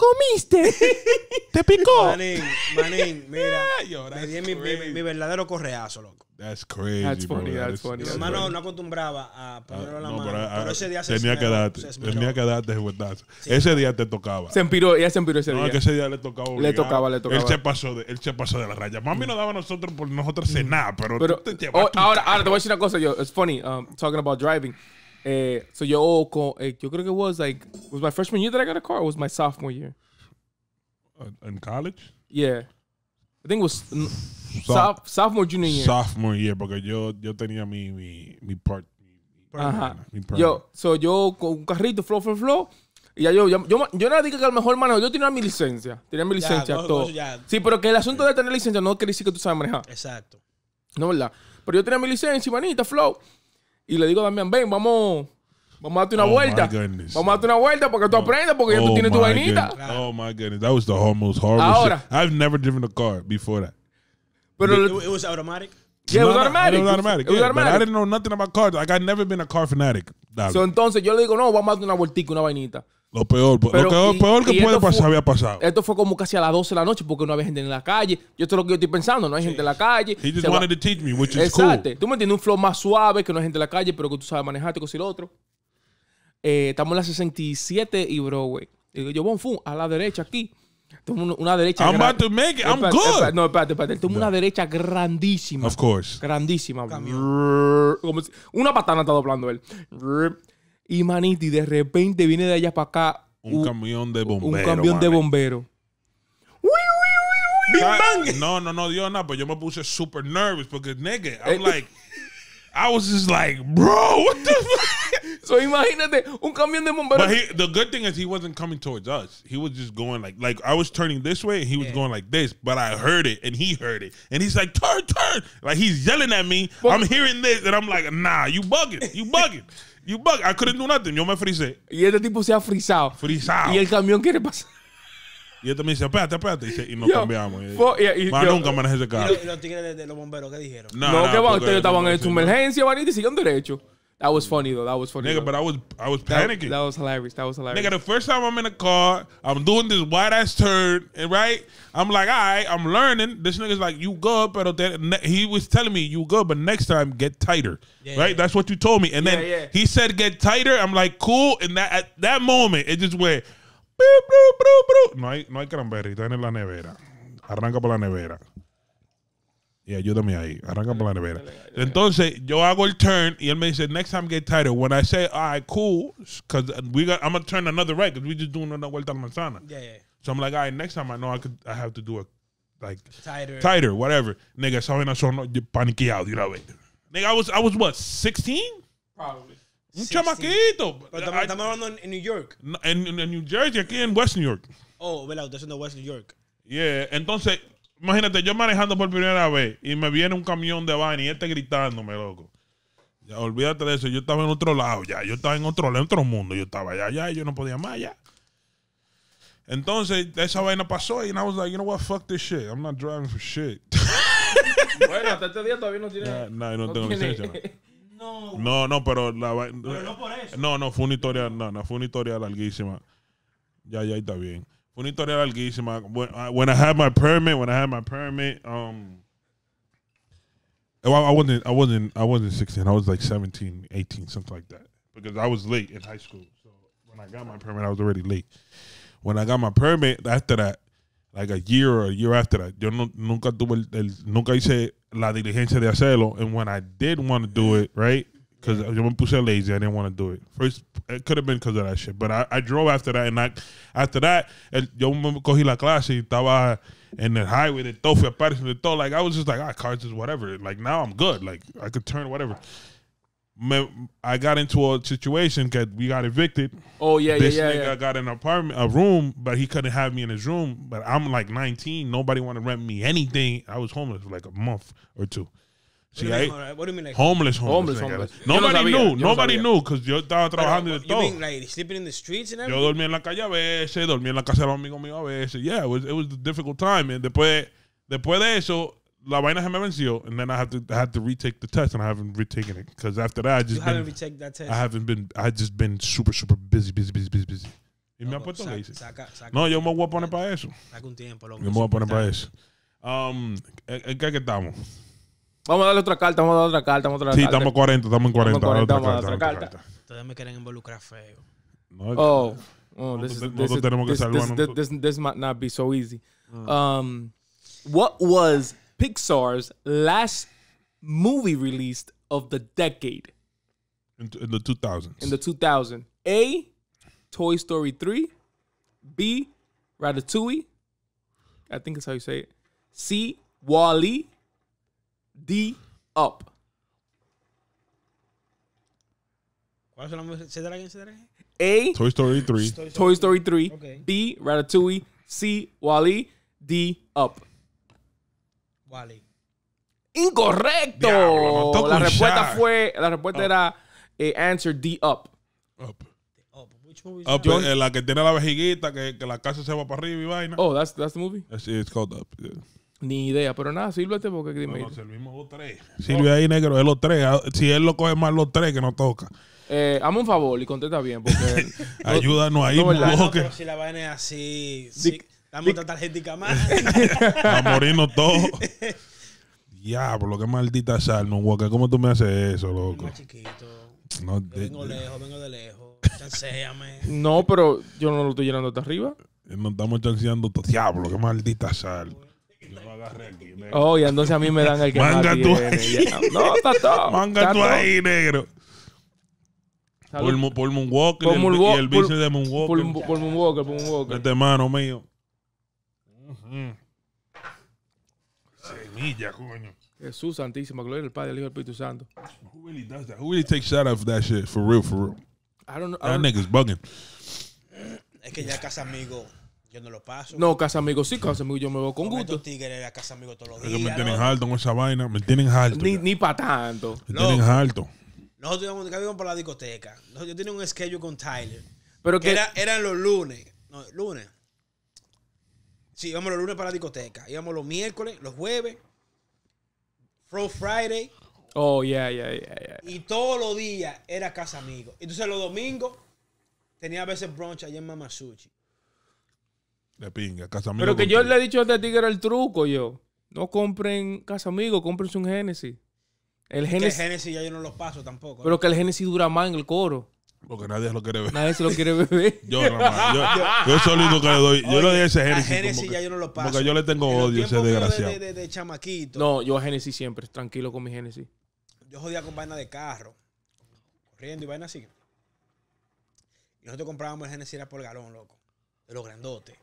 comiste. [LAUGHS] Te picó. Manín, manín, mira. Yo, [LAUGHS] me di mi, verdadero correazo, loco. That's crazy, that's funny, That's funny. Mi hermano no acostumbraba a ah, ponerlo la mano. Pero, ah, ese día se Tenía que darte. Tenía que darte ese verdad. Ese día te tocaba. Se empiró, se empiró ese día. No, que ese día le tocaba. Le tocaba, le tocaba. Él se pasó de, él se pasó de la raya. Mami no daba a nosotros por nosotros cenar, pero, pero te oh, ahora, ahora te voy a decir una cosa, yo. It's funny, um, talking about driving. Eh, so yo, oh, eh, yo creo que was like, was my freshman year that I got a car or was my sophomore year? Uh, in college? Yeah. I think it was sophomore, junior year. Sophomore year, porque yo, yo tenía mi, mi, mi part. Ajá. Yo, so yo con un carrito, flow, for flow. Y ya yo, yo, yo, yo no que a mejor, mano, yo tenía mi licencia. Tenía mi licencia, todo. Sí, pero que el asunto de tener licencia no quiere decir que tú sabes manejar. Exacto. No, ¿verdad? Pero yo tenía mi licencia, manita, flow. Y le digo también Damián, ven, vamos, vamos a darte una oh, vuelta. Vamos a darte una vuelta porque tú oh, aprendes, porque ya tú oh, tienes tu vainita. Oh my goodness, that was the most horrible I've never driven a car before that. Pero it, was automatic. Yeah, it was automatic. It was automatic. It was automatic. Yeah, I didn't know nothing about cars. Like I've never been a car fanatic. So, entonces yo le digo, no, vamos a darte una vueltica, una vainita. Lo peor, lo peor, que puede pasar había pasado. Esto fue como casi a las 12 de la noche porque no había gente en la calle. Yo esto es lo que yo estoy pensando, no hay gente en la calle. He just wanted to teach me, which is Exacto. Tú me entiendes, un flow más suave, que no hay gente en la calle, pero que tú sabes manejarte, con el otro. Eh, estamos en la 67 y wey. Y yo, bonfum a la derecha aquí. Tomo una derecha. I'm about to make it. I'm good. no, espérate, espérate. Tomo una derecha grandísima. Of course. Grandísima. Como una patana está doblando él. Y manito, y de repente viene de allá para acá. Un, un camión de bomberos. Un camión mami. de bomberos. Ah, no, no, no yo no, pero yo me puse super nervous porque, nigga, I'm eh, like, I was just like, bro, what the [LAUGHS] fuck? So imagínate, un camión de bomberos. But he, the good thing is he wasn't coming towards us. He was just going like, like I was turning this way and he was yeah. going like this, but I heard it and he heard it. And he's like, turn, turn. Like he's yelling at me. But, I'm hearing this and I'm like, nah, you bugging, you bugging. [LAUGHS] You bug. I couldn't do nothing. Yo me frisé. Y este tipo se ha frisado. Frisado. Y el camión quiere pasar. Y este me dice, espérate, espérate. Y, dice, y nos cambiamos. Y, más yo, nunca manejé ese carro. ¿Y los, tigres de, los bomberos qué dijeron? no, que van, ustedes estaban en su emergencia, van y te siguieron derecho. That was funny though. That was funny. Nigga, though. but I was I was panicking. That, that, was hilarious. That was hilarious. Nigga, the first time I'm in a car, I'm doing this wide ass turn, and right, I'm like, all right, I'm learning. This nigga's like, you good, but he was telling me you good, but next time get tighter. Yeah, right, yeah. that's what you told me. And yeah, then he said get tighter. I'm like, cool. And that at that moment, it just went. No hay, no hay cranberry, la nevera. Arranca por la nevera y ayúdame ahí. Arranca por la nevera. Entonces, yo hago el turn y él me dice, next time get tighter. When I say, all right, cool, because we I'm going to turn another right because we just doing una vuelta al manzana. Yeah, yeah. So I'm like, all right, next time I know I could, I have to do a, like, tighter, tighter, whatever. Nigga, esa vaina sonó, yo paniqueado de una vez. Nigga, I was, I was what, 16? Probably. Un 16. chamaquito. Pero estamos hablando en New York. En, en, New Jersey, aquí en West New York. Oh, ¿verdad? Usted es de West New York. Yeah, entonces Imagínate, yo manejando por primera vez y me viene un camión de vaina y este gritándome, loco. Ya, olvídate de eso. Yo estaba en otro lado ya. Yo estaba en otro, en otro mundo. Yo estaba allá, allá y yo no podía más ya. Entonces, esa vaina pasó y I was like, you know what, fuck this shit. I'm not driving for shit. [LAUGHS] bueno, hasta este día todavía no tiene. no, no, tengo licencia. [LAUGHS] No. no, no, pero la vaina. Pero no por eso. No, no, fue una historia, no, no, fue una historia larguísima. Ya, ya está bien. Fue una historia larguísima. When I, when I had my permit, when I had my permit, um, oh, I, I wasn't, I wasn't, I wasn't 16. I was like 17, 18, something like that. Because I was late in high school. So when I got my permit, I was already late. When I got my permit, after that, like a year or a year after that, yo no, nunca tuve el, el, nunca hice la diligencia de hacerlo. And when I did want to do it, right? because yeah. I puse lazy. I didn't want to do it. First, it could have been because of that shit. But I, I drove after that, and I, after that, yo me cogí la clase y estaba in the highway de todo, fui a Paris de todo. Like, I was just like, ah, cars is whatever. Like, now I'm good. Like, I could turn whatever. I got into a situation because we got evicted. Oh yeah, this yeah, yeah. This nigga got an apartment, a room, but he couldn't have me in his room. But I'm like 19. Nobody want to rent me anything. I was homeless for like a month or two. See, what right? what do you mean, like homeless, homeless, homeless? Nobody no knew, nobody knew, because yo estaba trabajando Pero, y de todo. Mean, like, sleeping in the streets and everything? Yo dormí en la calle a veces, dormí en la casa de los amigos míos a veces. Yeah, it was, it was a difficult time. And después, después de eso, la vaina se me venció, and then I had to I have to retake the test, and I haven't retaken it because after that I just you been, haven't retaken that test. I haven't been I just been super super busy busy busy busy busy. Y no, me ha puesto lazy. Saca, saca, no, yo me voy a poner para eso. Saca un tiempo, loco. Yo me voy a poner para eso. Um, ¿en qué estamos? Vamos a darle otra carta, vamos a darle otra carta, vamos a darle otra carta. Sí, estamos 40, estamos en 40. Estamos 40 vamos a darle otra, carta. Ustedes me quieren involucrar feo. No, oh, oh this is, this is, tenemos que This, this, this, this, might not be so easy. Ah. Um, what was Pixar's last movie released of the decade? In, in the 2000s. In the 2000s. A, Toy Story 3. B, Ratatouille. I think that's how you say it. C, Wally. D Up. ¿Cuál nombre son las músicas? A. Toy Story 3. Toy Story, 3. B. Ratatouille. C. Wally. D. Up. Wally. Incorrecto. la respuesta fue, la respuesta era eh, answer D up. Up. Up, Which movie Eh, la que tiene la vejiguita que, la casa se va para arriba y vaina. Oh, that's that's the movie. Sí, it's called Up. Yeah. Ni idea, pero nada, sírvete porque dime. No, servimos los tres. Sirve ahí, negro, es los tres. Ah, si él lo coge más los tres, que no toca. Eh, hazme un favor y contesta bien, porque. [LAUGHS] Ayúdanos ahí, no, pero si la vaina es así. Sí, dame otra tarjetita más. [LAUGHS] A morirnos todos. [LAUGHS] Diablo, qué maldita sal, no, Walker. ¿Cómo tú me haces eso, loco? Más chiquito. vengo lejos, vengo de lejos. Chanceame. No, pero yo no lo estoy llenando hasta arriba. no estamos chanceando todo. Diablo, qué maldita sal agarré aquí, negro. Oh, y entonces a mí me dan el que Manga tú ahí. No, está todo. Manga está tú todo. ahí, negro. Por, por Moonwalker por y, el, y el de Moonwalker. Por, por Moonwalker, por Moonwalker. Este hermano mío. Uh -huh. Semilla, coño. Jesús Santísimo, gloria al Padre, al Hijo y al Espíritu Santo. Who really does that? Who really takes shot of that shit? For real, for real. I don't know. That nigga's bugging. Es que ya casa amigo yo no lo paso. No, Casa Amigo sí, Casa Amigo yo me voy con gusto. estos Casa Amigo todos los días. me tienen alto con esa vaina. Me tienen alto. Ni, ni para tanto. Me tienen alto. Nosotros íbamos, cada íbamos para la discoteca. yo tenía un schedule con Tyler. Pero que era, eran los lunes. No, lunes. Sí, íbamos los lunes para la discoteca. Íbamos los miércoles, los jueves, Fro Friday. Oh, yeah, yeah, yeah, yeah. Y todos los días era casa amigo. Entonces los domingos tenía a veces brunch allá en Mamasuchi. De pinga, Casa Amigo. Pero que yo le he dicho a este tigre el truco, yo. No compren Casa Amigo, cómprense un Genesis El Génesis. ya yo no los paso tampoco. Pero ¿eh? que el Genesis dura más en el coro. Porque nadie lo quiere beber. Nadie se lo quiere beber. [LAUGHS] yo, Yo, que le doy. yo le doy ese Genesis A ya yo no lo paso. Porque yo le tengo odio ese desgraciado. De, chamaquito. No, yo a Génesis siempre. Tranquilo con mi Genesis Yo jodía con vaina de carro. Corriendo y vaina así. Y nosotros comprábamos el Genesis era por galón, loco. De los grandotes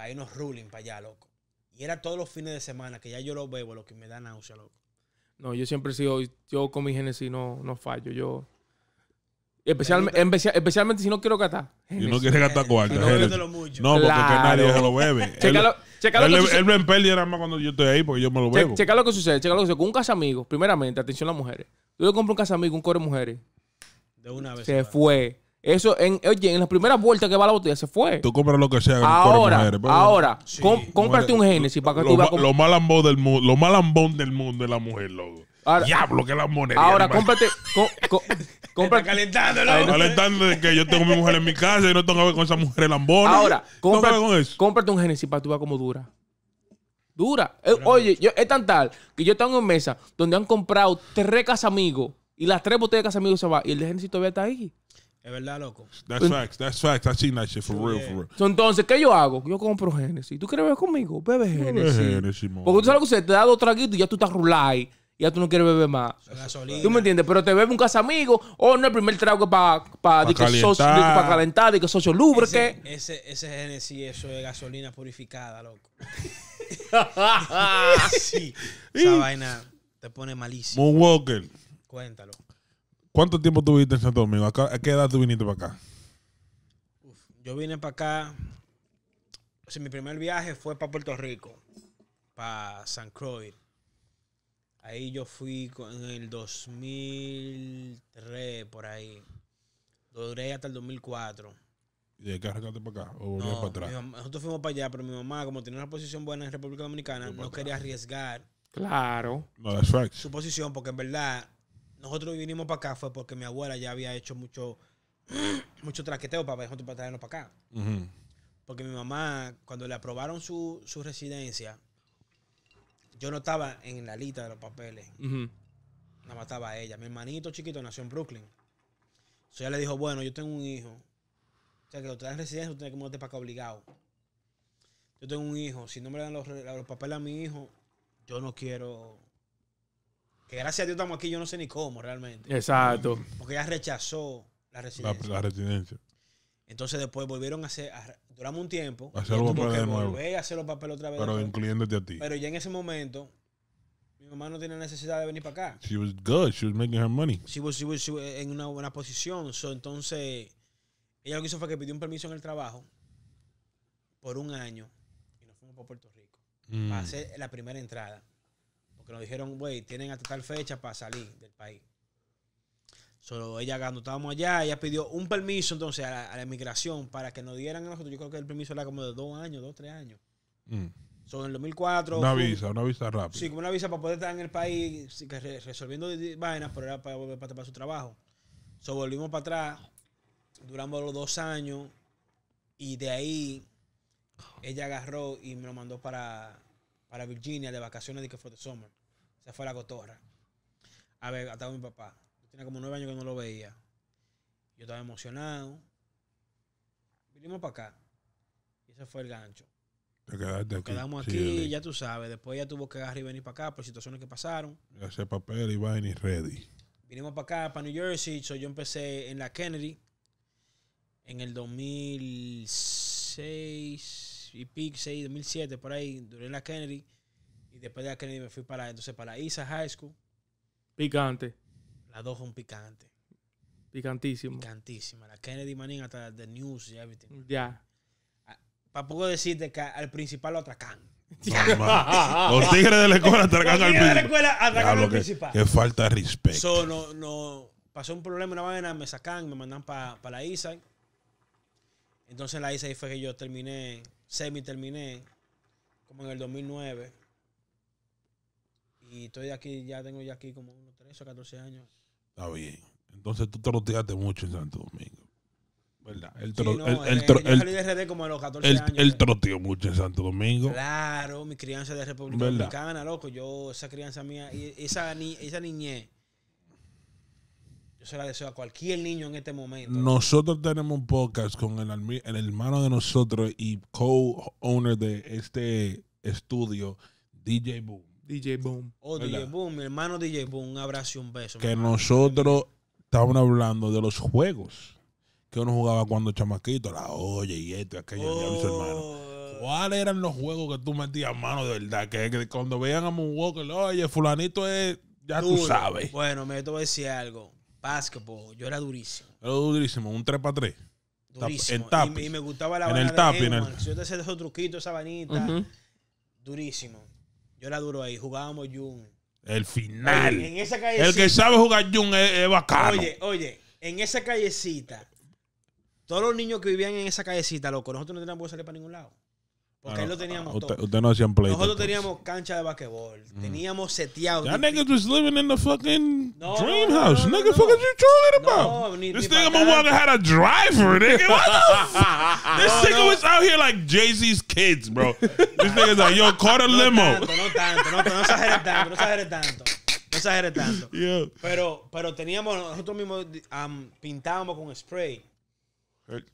para irnos ruling para allá, loco. Y era todos los fines de semana que ya yo lo bebo, lo que me da náusea, loco. No, yo siempre sido, yo con mi Genesis no, no fallo, yo... Especialmente, especialmente si no quiero catar. Si no quieres gastar cuarto. No, no, porque nadie se lo bebe. Checalo, él, checalo él, me más cuando yo estoy ahí porque yo me lo bebo. Checa lo que sucede, checa lo que sucede. Con un casamigo, primeramente, atención a las mujeres. Tú le compras un casamigo, un core de mujeres. De una vez. Se fue. Eso, en, oye, en la primera vuelta que va la botella se fue. Tú compras lo que sea. Ahora, ahora, cómprate un Génesis para que tú veas. Lo, lo lambón del mundo, lo del mundo es la mujer, loco. Diablo, que la moneda. Ahora, cómprate. [LAUGHS] calentándolo. Calentando de que yo tengo mi mujer en mi casa y no tengo que ver con esa mujer lambona. Ahora, cómprate, un Génesis para que tú veas como dura. Dura. Eh, oye, yo, es tan tal que yo tengo en mesa donde han comprado tres casas amigos y las tres botellas de casa amigos se van y el de Génesis todavía está ahí. Es verdad, loco. That's facts. That's facts. I seen that shit for real, for real. entonces, ¿qué yo hago? Yo compro Genesis. ¿Tú quieres beber conmigo? Bebe Genesis. Bebe Porque tú sabes que usted te da dos traguitos y ya tú estás rulay. Y ya tú no quieres beber más. Gasolina. ¿Tú me entiendes? Pero te bebe un amigo o no el primer trago para calentar, para calentar, de que socio lubre. Ese, ese, ese Genesis, eso es gasolina purificada, loco. [LAUGHS] sí. [LAUGHS] Esa vaina te pone malísimo. Moonwalker. Cuéntalo. ¿Cuánto tiempo tuviste en Santo Domingo? ¿A qué edad tú viniste para acá? yo vine para acá. O sea, mi primer viaje fue para Puerto Rico, para San Croix. Ahí yo fui en el 2003, por ahí. Duré hasta el 2004. ¿Y hay que arrancaste para acá? ¿O no, para atrás? nosotros fuimos para allá, pero mi mamá, como tenía una posición buena en República Dominicana, no quería arriesgar. Claro. No, that's Su posición, porque en verdad nosotros vinimos para acá fue porque mi abuela ya había hecho mucho, [CLEARS THROAT] mucho traqueteo para, para traernos para acá. Porque mi mamá, cuando le aprobaron su, residencia, yo no estaba en la lista de los papeles. Nada La mataba ella. Mi hermanito chiquito nació en Brooklyn. Entonces ella le dijo, bueno, yo tengo un hijo. O sea, que lo traes residencia, tú tienes que moverte para acá obligado. Yo tengo un hijo. Si no me dan los, los papeles a mi hijo, yo no quiero que gracias a Dios estamos aquí, yo no sé ni cómo realmente. Exacto. Porque ella rechazó la residencia. La, residencia. Entonces después volvieron a hacer, duramos un tiempo. Hacer los papeles de nuevo. a hacer los papeles otra vez. Pero incluyéndote a ti. Pero ya en ese momento, mi mamá no tenía necesidad de venir para acá. She was good, she was making her money. She was, she was, en una buena posición. entonces, ella lo que hizo fue que pidió un permiso en el trabajo por un año y nos fuimos para Puerto Rico. Para mm. hacer la primera entrada nos dijeron, güey, tienen hasta tal fecha para salir del país. Solo ella, cuando estábamos allá, ella pidió un permiso entonces a la, inmigración para que nos dieran a nosotros. Yo creo que el permiso era como de dos años, dos, tres años. Mm. son en el 2004. Una visa, una visa rápida. Sí, como una visa para poder estar en el país resolviendo vainas, pero era para volver para, su trabajo. So, volvimos para atrás, duramos los dos años y de ahí ella agarró y me lo mandó para, para Virginia de vacaciones de que fue de summer fue la cotorra. A ver, hasta mi papá. tenía como nueve años que no lo veía. Yo estaba emocionado. Vinimos para acá. Y ese fue el gancho. quedamos aquí, ya tú sabes. Después ya tuvo que agarrar y venir para acá por situaciones que pasaron. Y papel y vaina y ready. Vinimos para acá, para New Jersey. yo empecé en la Kennedy en el 2006 y pico, 2007, por ahí. Duré en la Kennedy. Y después de la Kennedy me fui para, entonces para Isa High School. Picante. Las dos son picantes. Picantísimas. Picantísimas. La Kennedy Manning hasta The News y everything. Ya. Ah, para poco decirte que al principal lo atracan. [LAUGHS] los tigres de la escuela atracan al principal. Los tigres de la escuela atracan al principal. Que falta de respeto. pasó un problema, una vaina, me sacan, me mandan para la ISA. Entonces la ISA fue que yo terminé, semi terminé, como en el 2009. Y estoy aquí, ya tengo ya aquí como unos 13 o 14 años. Está bien. Entonces tú troteaste mucho en Santo Domingo. ¿Verdad? El sí, RD como a los 14 años. Él troteó mucho en Santo Domingo. Claro, mi crianza de República Dominicana, loco. Yo, esa crianza mía, esa, esa niñez, yo se la deseo a cualquier niño en este momento. Nosotros tenemos un podcast con el, hermano de nosotros y co-owner de este estudio, DJ Boo DJ Boom. Oh, DJ Boom, mi hermano DJ Boom, un abrazo y un beso. Que nosotros estábamos hablando de los juegos que uno jugaba cuando chamaquito, la oye y esto aquello, oh. hermano. ¿Cuáles eran los juegos que tú metías mano de verdad? Que, cuando veían a Moonwalker, oye, fulanito es, ya tú sabes. Bueno, me te voy a decir algo. Básquetbol, yo era durísimo. Era durísimo, un 3 para 3 Durísimo. En tapis. Y, me gustaba la en el tapi, en el... Yo te hacía esos truquitos, esa vanita. Durísimo. Yo la duro ahí, jugábamos Jun. El final. el que sabe jugar Jun es, es, bacano. Oye, oye, en esa callecita, todos los niños que vivían en esa callecita, loco, nosotros no teníamos que salir para ningún lado. Porque ahí lo teníamos todo. Usted no hacían play. Nosotros pues. teníamos cancha de basquetbol. Mm. Teníamos seteado. That nigga was living in the fucking dream house. No, no, nigga, fuck are you talking about? This ni nigga mother had a driver, nigga. What the [LAUGHS] This nigga was out here like Jay-Z's kids, bro. This nigga's like, yo, caught a limo. No tanto, no tanto. No exageres tanto, no exageres tanto. No exageres tanto. [LAUGHS] Yeah. Pero, pero teníamos, nosotros mismos pintábamos con spray.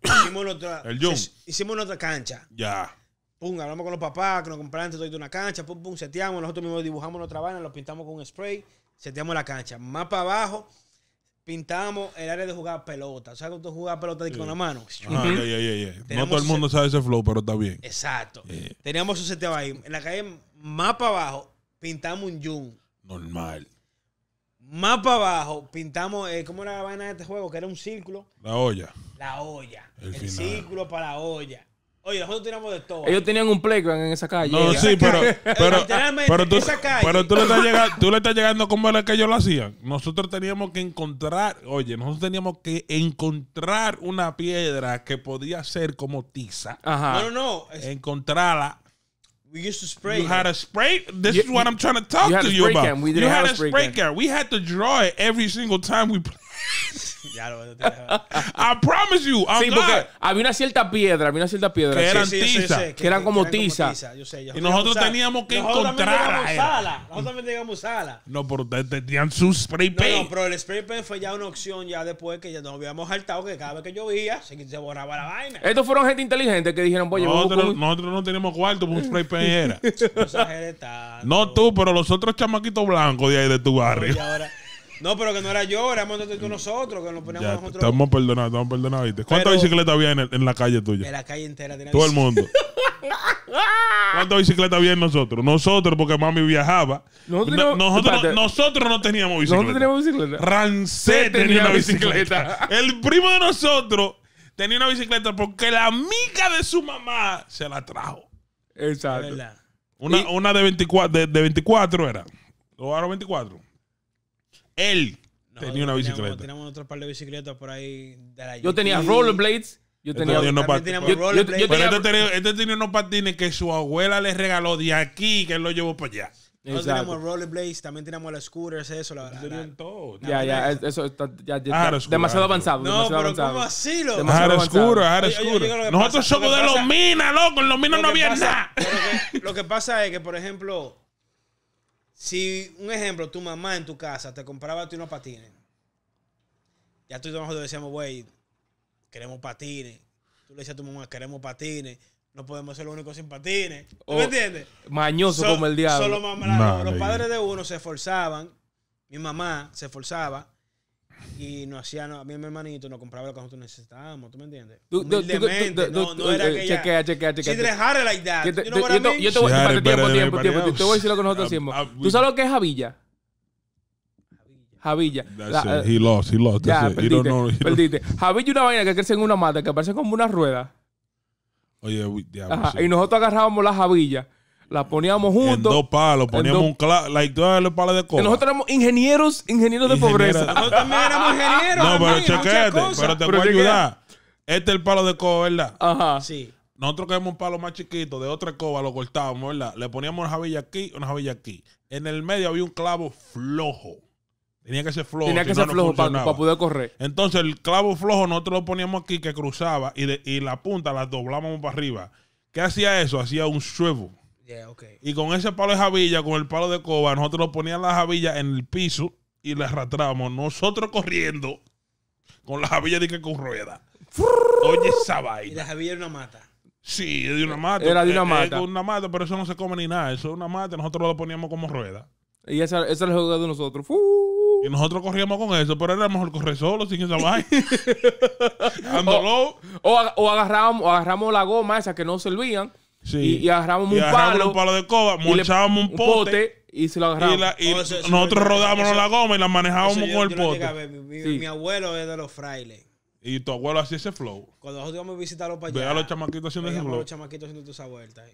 hicimos, nuestra, [COUGHS] el hicimos nuestra cancha. Ya. Yeah. Pum, hablamos con los papás que nos compraron este todo de una cancha, pum, pum, seteamos, nosotros mismos dibujamos Otra vaina, lo pintamos con un spray, seteamos la cancha. Más para abajo, pintamos el área de jugar pelota. Sabes cuando tú jugas pelota de con la mano. no todo el mundo sabe ese flow, pero está bien. Exacto. Teníamos un seteado ahí. En la calle más para abajo pintamos un yun. Normal. Más para abajo pintamos, eh, ¿cómo era la vaina de este juego? Que era un círculo. La olla. La olla. El, el círculo para la olla. Oye, nosotros tiramos de todo. Ellos tenían un playground en esa calle. No, sí, pero, [LAUGHS] pero, tú, le estás llegando, tú le estás llegando como era que ellos lo hacían. Nosotros teníamos que encontrar, oye, nosotros teníamos que encontrar una piedra que podía ser como tiza. Ajá. No, no, no. Encontrarla. We used to spray. You had a spray. This is what I'm trying to talk to you about. you had a spray can. We had to draw it every single time we [LAUGHS] played. [LAUGHS] Ya lo I promise you. I'm sí, porque había una cierta piedra, había una cierta piedra. Que eran tiza. Que, eran como tiza. Yo sé, y nosotros teníamos que encontrar. Nosotros también teníamos sala. No, pero tenían su spray paint. No, pero el spray paint fue ya una opción ya después que ya nos habíamos jaltado que cada vez que llovía se, borraba la vaina. Estos fueron gente inteligente que dijeron, voy nosotros, un... nosotros no tenemos cuarto por pues, un spray pen era. [LAUGHS] no, no tú, pero los otros chamaquitos blancos de ahí de tu barrio. Y ahora... No, pero que no era yo, éramos tú nosotros, que nos poníamos ya, nosotros. Estamos perdonados, estamos perdonados, ¿Cuántas bicicletas había en, la calle tuya? En la calle entera. Todo el mundo. ¿Cuántas bicicletas había en nosotros? Nosotros, porque mami viajaba. Nosotros, no, nosotros, no, nosotros no teníamos bicicleta. Rancé tenía, una bicicleta. [LAUGHS] el primo de nosotros tenía una bicicleta porque la amiga de su mamá se la trajo. Exacto. Una, una de, 24, de, era. Lo ahora 24. Él tenía una bicicleta. Teníamos, teníamos otro par de bicicletas por ahí. yo tenía rollerblades. Yo este tenía, este Pero este tenía, este unos patines que su abuela le regaló de aquí que él lo llevó para allá. Nosotros teníamos rollerblades, también teníamos los scooters, eso, la verdad. todo. Ya, ya, eso está ya, demasiado avanzado. No, demasiado pero ¿cómo así, loco? Demasiado oscuro, oscuro. Nosotros somos de los minas, loco. En los minas no había nada. Lo que pasa es que, por ejemplo, si, un ejemplo, tu mamá en tu casa te compraba a ti unos patines, ya tú y nosotros decíamos, güey, queremos patines. Tú le decías a tu mamá, queremos patines. No podemos ser los únicos sin patines. ¿Tú me oh, entiendes? Mañoso como el diablo. los padres de uno se esforzaban. Mi mamá se esforzaba y nos hacía a mi hermanito nos compraba lo que nosotros necesitábamos, ¿tú me entiendes? no, era eh, que Chequea, chequea, chequea. Si te like that, Yo te voy a tiempo, tiempo, tiempo, te voy a decir lo que nosotros hacíamos. Ah, ¿Tú sabes lo que es Javilla? Javilla. Eh, he lost, he lost. una vaina que crece en una mata, que parece como una rueda. Oye, oh, y nosotros agarrábamos la javilla la poníamos juntos. En dos palos, poníamos un clavo, La era el palo de coca. Nosotros éramos ingenieros, ingenieros de pobreza. Nosotros también éramos [LAUGHS] ingenieros. No, pero chequete, pero te voy a ayudar. Este es el palo de coca, ¿verdad? Ajá. Sí. Nosotros queríamos un palo más chiquito de otra coba lo cortábamos, ¿verdad? Le poníamos una jabilla aquí, Y una jabilla aquí. En el medio había un clavo flojo. Tenía que ser flojo. Tenía que ser flojo para, poder correr. Entonces el clavo flojo nosotros lo poníamos aquí que cruzaba y, y la punta la doblábamos para arriba. ¿Qué hacía eso? Hacía un swivel. Y con ese palo de jabilla, con el palo de coba, nosotros lo poníamos la jabilla en el piso y la arrastramos. Nosotros corriendo con la jabilla de que con rueda. Oye, esa Y la jabilla era una mata. Sí, de una mata. Era de una eh, eh, mata. una mata, pero eso no se come ni nada. Eso es una mata. Nosotros lo poníamos como rueda. Y esa, es la jugada de nosotros. Y nosotros corríamos con eso, pero era mejor correr solo sin esa [LAUGHS] vaina. O, o, agarramos, o agarramos la goma esa que no servían y, y, agarramos un palo. de coba, mochábamos un pote, y se lo agarramos. Y, nosotros rodábamos la goma y la manejábamos con el pote. mi, mi, abuelo es de los frailes. Y tu abuelo hacía ese flow. Cuando nosotros íbamos a a los allá. Ve a los chamaquitos haciendo ese flow. los chamaquitos haciendo esa vuelta ahí.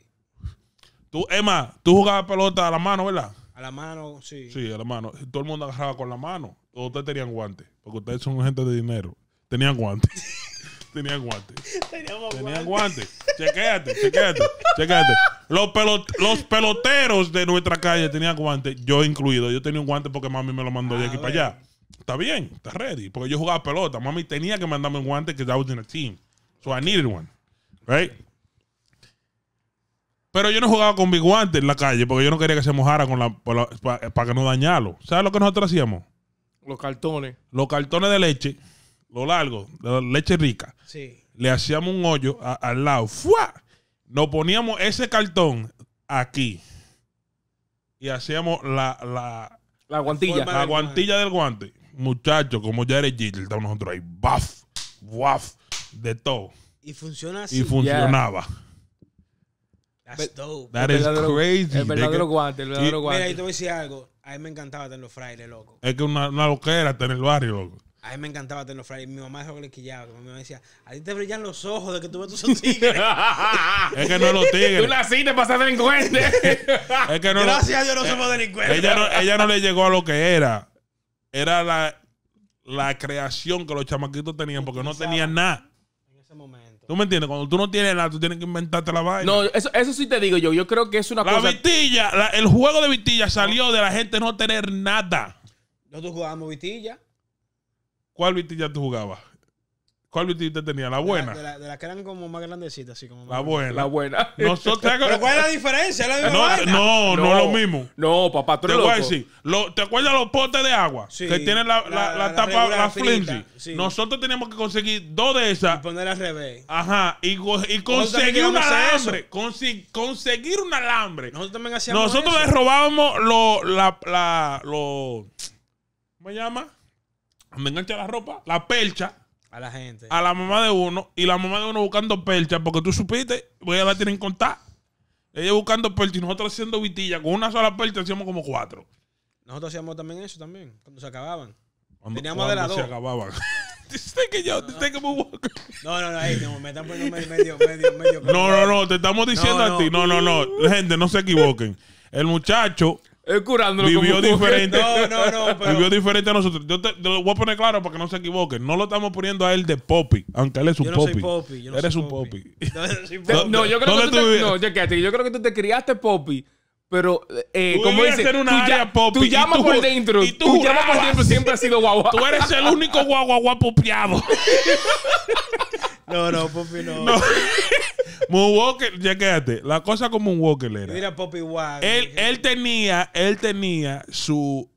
Tú, Emma, tú jugabas pelota a la mano, ¿verdad? A la mano, sí. Sí, a la mano. Todo el mundo agarraba con la mano. Todos ustedes tenían guantes. Porque ustedes son gente de dinero. Tenían guantes. [LAUGHS] tenía guantes. tenía guantes. Chequéate, chequéate, chequéate. Los, pelot los peloteros de nuestra calle tenían guantes, yo incluido. Yo tenía un guante porque mami me lo mandó de aquí para ah, allá. Está bien, está ready. Porque yo jugaba pelota. Mami tenía que mandarme un guante que estaba en el team. So I needed one. Right? Pero yo no jugaba con mi guante en la calle porque yo no quería que se mojara con la, para, para que no dañarlo. ¿Sabes lo que nosotros hacíamos? Los cartones. Los cartones de leche lo largo, leche rica. Le hacíamos un hoyo al lado. ¡Fua! Nos poníamos ese cartón aquí. Y hacíamos la, la, guantilla. La, guantilla del guante. Muchachos, como ya eres Jitter, estamos nosotros ahí. Baf, ¡Buff! de todo. Y funciona así. Y funcionaba. That's dope. That is crazy. El verdadero guante, Mira, y te voy a decir algo. A mí me encantaba tener los frailes, loco. Es que una, una loquera tener el barrio, loco. A mí me encantaba tener los Y Mi mamá dijo que le quillaba. mi mamá decía, a ti te brillan los ojos de que tú ves tus [LAUGHS] tigres. es que no los tigres. Tú la naciste para ser delincuente. [LAUGHS] es que no Gracias a Dios no somos delincuentes. Ella no, ella no le llegó a lo que era. Era la, la creación que los chamaquitos tenían porque no tenían nada. En ese momento. ¿Tú me entiendes? Cuando tú no tienes nada, tú tienes que inventarte la vaina. No, eso, eso sí te digo yo. Yo creo que es una la cosa... Vitilla, el juego de vitilla salió de la gente no tener nada. Nosotros jugábamos vitilla. ¿Cuál vitilla tú jugabas? ¿Cuál vitilla usted tenía? ¿La buena? De las que eran como más grandecitas, así como. la buena. La buena. [LAUGHS] ¿Pero cuál es la diferencia? ¿La misma no, no, no, es lo mismo. No, papá, tú eres Te acuerdas de ¿Te acuerdas los potes de agua? Sí, que tienen la, la tapa, la flimsy. Nosotros teníamos que conseguir dos de esas. Y poner al revés. Ajá. Y, conseguir un alambre. conseguir un alambre. Nosotros también hacíamos Nosotros les robábamos los... La, lo, ¿Cómo se llama? me engancha la ropa, la percha. A la gente. A la mamá de uno. Y la mamá de uno buscando percha. Porque tú supiste, voy a la en contar. Ella buscando percha y nosotros haciendo vitilla. Con una sola percha hacíamos como cuatro. Nosotros hacíamos también eso también. Cuando se acababan. Cuando, Teníamos de la se dos. [LAUGHS] que yo, no, no. no, no, no, ahí no, me están poniendo medio, medio, medio. No, no, no, te estamos diciendo a ti. No, no, no. Gente, no se equivoquen. El muchacho es curándolo. Vivió como diferente. No, no, no. [LAUGHS] Pero... Vivió diferente a nosotros. Yo te, lo voy a poner claro para que no se equivoque. No lo estamos poniendo a él de Poppy. aunque él es un yo popi. Soy Eres un popi. [LAUGHS] No, yo creo que tú, te, no, yo, creo que tú te criaste Poppy. Pero, eh, como dice, una tú, área poppy, tú llamas tú, por dentro. Y tú, tú llamas por dentro, siempre has sido guagua. [LAUGHS] Tú eres el único guagua guapopiado. No, no, Poppy no. no. [LAUGHS] Moonwalker, ya quédate. La cosa un walker era. Mira, Poppy Él, tenía, él tenía su.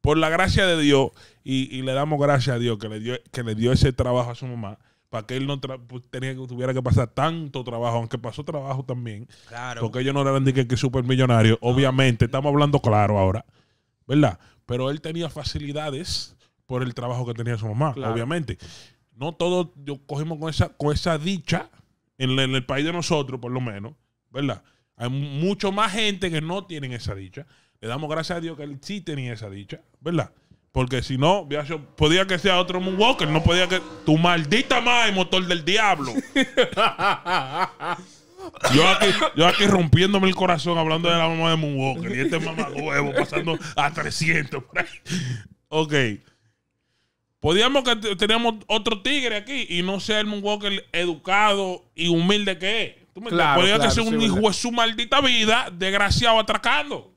Por la gracia de Dios, y, le damos gracias a Dios que le dio, que le dio ese trabajo a su mamá para que él no pues, tenía, tuviera que pasar tanto trabajo, aunque pasó trabajo también. Claro. Porque ellos no eran de que, es millonario obviamente, estamos hablando claro ahora, ¿verdad? Pero él tenía facilidades por el trabajo que tenía su mamá, obviamente no todos cogemos con esa, con dicha en, el país de nosotros, por lo menos, ¿verdad? Hay mucho más gente que no tienen esa dicha. Le damos gracias a Dios que él sí tenía esa dicha, ¿verdad? Porque si no, podía que sea otro Moonwalker, no podía que. Tu maldita madre, motor del diablo. Yo aquí, rompiéndome el corazón hablando de la mamá de Moonwalker y este mamá huevo pasando a 300 por ahí. Ok. Podíamos que teníamos otro tigre aquí y no sea el Moonwalker educado y humilde que es. ¿Tú me que un hijo de su maldita vida, desgraciado atracando.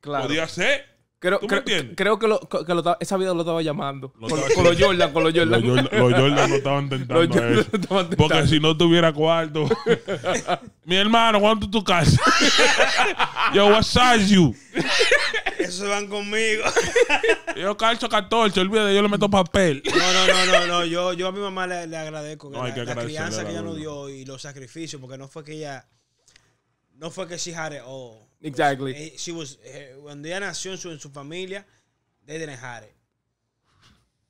Claro. Podía ser. Creo, creo, creo que, lo, que lo, esa vida lo estaba llamando. con, los Jordan, con los Jordan. Los Jordan, lo no estaban tentando. [LAUGHS] Porque si no tuviera cuarto. [LAUGHS] Mi hermano, ¿cuánto tu casa? [LAUGHS] Yo, what size you? Eso van conmigo. yo calzo 14, olvídate, yo le meto papel. No, no, no, no, Yo, yo a mi mamá le, le agradezco la, que la crianza que ella nos dio y los sacrificios, porque no fue que ella. No fue que sí o… Pues, exactly. Eh, she was, eh, cuando ella nació en su, familia, they didn't have it.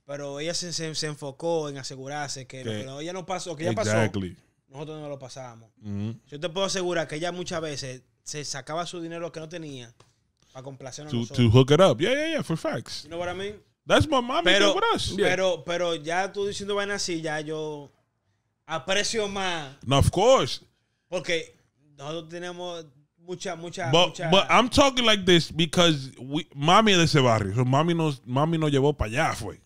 Pero ella se, se, se enfocó en asegurarse que, lo que ella no pasó, que ella exactly. nosotros no lo pasábamos. Mm-hmm. Yo te puedo asegurar que ella muchas veces se sacaba su dinero que no tenía para complacer to, nosotros. To hook it up. Yeah, yeah, yeah, for facts. You know what I mean? That's my mommy pero, with us. Pero, pero ya tú diciendo vaina así, ya yo aprecio más. No, of course. Porque nosotros tenemos, Mucha, mucha, but, mucha. But I'm talking like this because we, mami es de ese barrio. So mami, nos, mami nos llevó para allá, fue.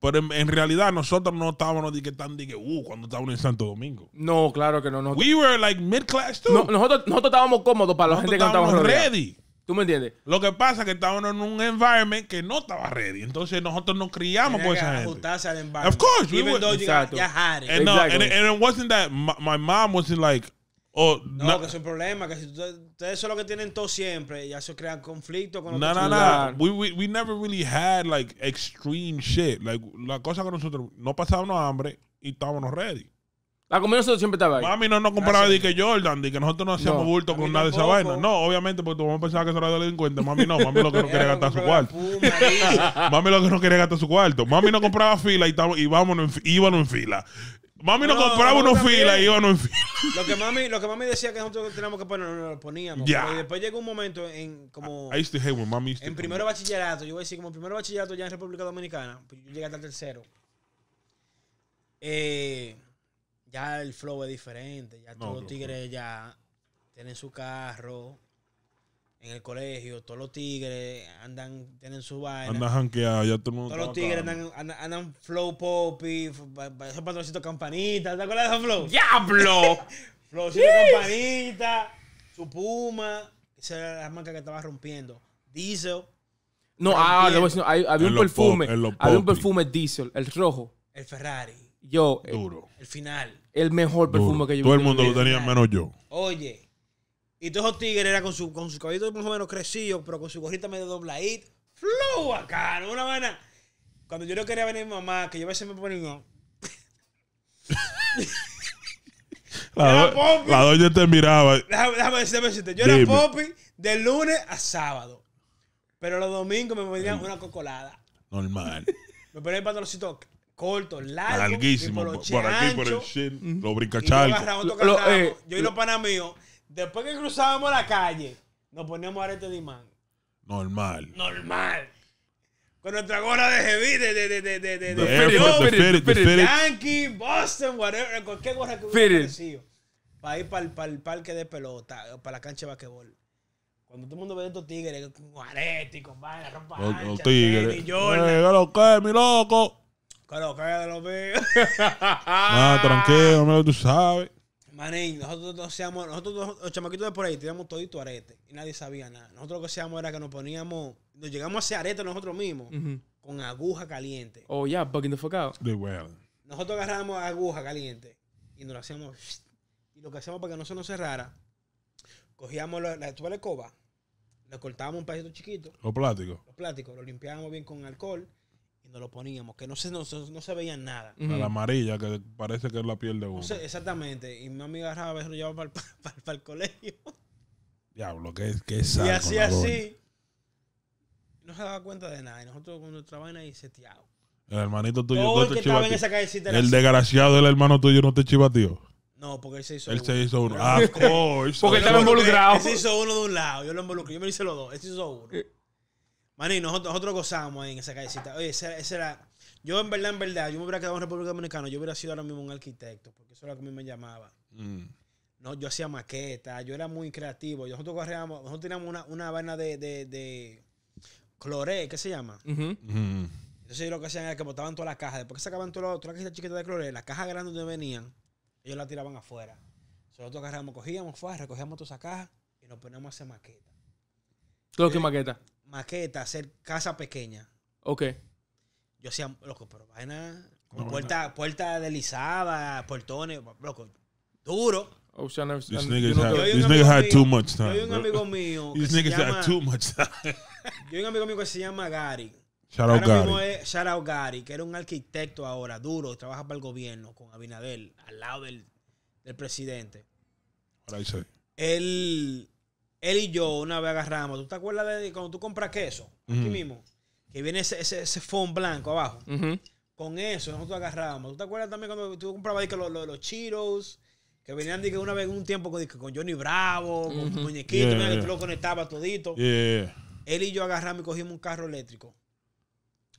Pero en, en, realidad nosotros no estábamos de que tan de que, uh, cuando estábamos en Santo Domingo. No, claro que no. Nosotros, we were like mid class too. No, nosotros, nosotros estábamos cómodos para la nosotros gente que estábamos estábamos ready. Rodeados. ¿Tú me entiendes? Lo que pasa es que estábamos en un environment que no estaba ready. Entonces nosotros nos criamos por esa gente. Al Of course. Even we were, though you, got, had it. And, no, exactly. and, and, it wasn't that my, my mom wasn't like, no, que es un problema. Que si ustedes son los que tienen todos siempre, ya se crean conflictos con los No, no, no. We, never really had like extreme shit. la cosa que nosotros no pasábamos hambre y estábamos ready. La comida nosotros siempre estaba ahí. Mami no nos compraba de que Jordan, de que nosotros no hacíamos bulto con nada de esa vaina. No, obviamente, porque vamos a pensar que eso era delincuente. Mami no, mami lo que no [LAUGHS] quería gastar su cuarto. [LAUGHS] mami lo que no quiere gastar su cuarto. Mami no compraba fila y, íbamos íbamos en fila. Mami nos no, compraba unos filas y no en fila. Lo que, mami, lo que mami decía que nosotros teníamos que poner, nos lo poníamos. Y después llegó un momento en como. I used to mami En primero bachillerato, yo voy a decir, como primero bachillerato ya en República Dominicana, pues yo llegué hasta el tercero. Eh, ya el flow es diferente. Ya todos los tigres ya tienen su carro en el colegio, todos los tigres andan, tienen su vaina. Andan hanqueados, ya todo el mundo. Todos los tigres andan, andan, flow poppy, esos patrocitos campanita, ¿te acuerdas de esos flow? ¡Diablo! [LAUGHS] Flowcito campanita, su puma, esa era la marca que estaba rompiendo. Diesel. No, ah, debo decir, había un perfume. había un perfume diesel, el rojo. El Ferrari. Yo. Eh, Duro. El, final. El mejor perfume que yo Todo el mundo lo tenía menos yo. Oye. Y todos esos tigres eran con su, con su más o menos crecido, pero con su gorrita medio dobladita. Flow acá, Una vaina. Cuando yo no quería venir mamá, que yo a veces me ponía. [LAUGHS] La, doña te miraba. Déjame, decirte, yo era popi de lunes a sábado. Pero los domingos me ponían una cocolada. Normal. [LAUGHS] me ponían pantaloncitos cortos, largos. Larguísimo. Por, aquí, por el shit. Los eh, yo y los panas míos Después que cruzábamos la calle, nos poníamos arete de imán. Normal. Normal. Con nuestra gorra de heavy, de, de, de, de, de, de, de, de, Yankee, Boston, whatever, cualquier gorra que hubiera parecido. Para ir para el, parque de pelota, para la cancha de basquetbol. Cuando todo el mundo ve estos tigres con arete, con vaina, ropa los, ancha, los tigres. Eh, lo que, mi loco. Que lo que, lo mío. [LAUGHS] Ah, tranquilo, tú sabes. Manín, nosotros nosotros los chamaquitos de por ahí tiramos todito arete y nadie sabía nada. Nosotros lo que hacíamos era que nos poníamos, nos llegamos a hacer arete nosotros mismos con aguja caliente. Oh, yeah, bugging the fuck out. Nosotros agarramos aguja caliente y nos lo hacíamos. Y lo que hacíamos para que no se nos cerrara, cogíamos la, la de le cortábamos un pedacito chiquito. Los plásticos. Los plásticos, lo limpiábamos bien con alcohol y nos lo poníamos, que no se, no, no se veía nada. La amarilla, que parece que es la piel de uno. exactamente. Y mi amiga agarraba a lo para, para, el, colegio. Diablo, que, que es Y así, así. No se daba cuenta de nada. Y nosotros cuando nuestra vaina y seteado. El hermanito tuyo el El desgraciado del hermano tuyo no te chiva tío No, porque él se hizo él uno. se hizo uno. [LAUGHS] Ah, porque él estaba involucrado. Él se hizo uno de un lado, yo lo involucré. Yo me hice los dos. Él se hizo uno. [LAUGHS] Maní, nosotros, nosotros gozamos ahí en esa callecita. Oye, esa, era. Yo, en verdad, en verdad, yo me hubiera quedado en República Dominicana, yo hubiera sido ahora mismo un arquitecto, porque eso era lo que a mí me llamaba. Mm. No, yo hacía maquetas, yo era muy creativo. Nosotros corríamos, nosotros teníamos una, una vaina de, cloré, ¿qué se llama? Mm. Entonces lo que hacían era que botaban todas las cajas. Después que sacaban todas las cajas chiquitas de cloré, las cajas grandes donde venían, ellos las tiraban afuera. nosotros cogíamos, fuera, recogíamos todas esas cajas y nos poníamos a hacer maquetas. ¿Qué que maqueta? maqueta, hacer casa pequeña. Ok. Yo hacía, loco, pero vaina. Con puerta, puerta deslizada, portones, loco, duro. Oh, this nigga had, too much time. [LAUGHS] Yo tengo un amigo mío. niggas had too much time. yo tengo un amigo mío que se llama Gary. Shout out Gary. es, shout Gary, que era un arquitecto ahora, duro, trabaja para el gobierno con Abinader, al lado del, del presidente. ahora I say? Él él y yo una vez agarramos. ¿Tú te acuerdas de cuando tú compras queso? Aquí mismo. Que viene ese, ese, blanco abajo. Con eso nosotros agarramos. ¿Tú te acuerdas también cuando tú comprabas ahí, los, los, Cheetos? Que venían que una vez en un tiempo con, con Johnny Bravo, con uh que tú lo conectabas todito. Él y yo agarramos y cogimos un carro eléctrico.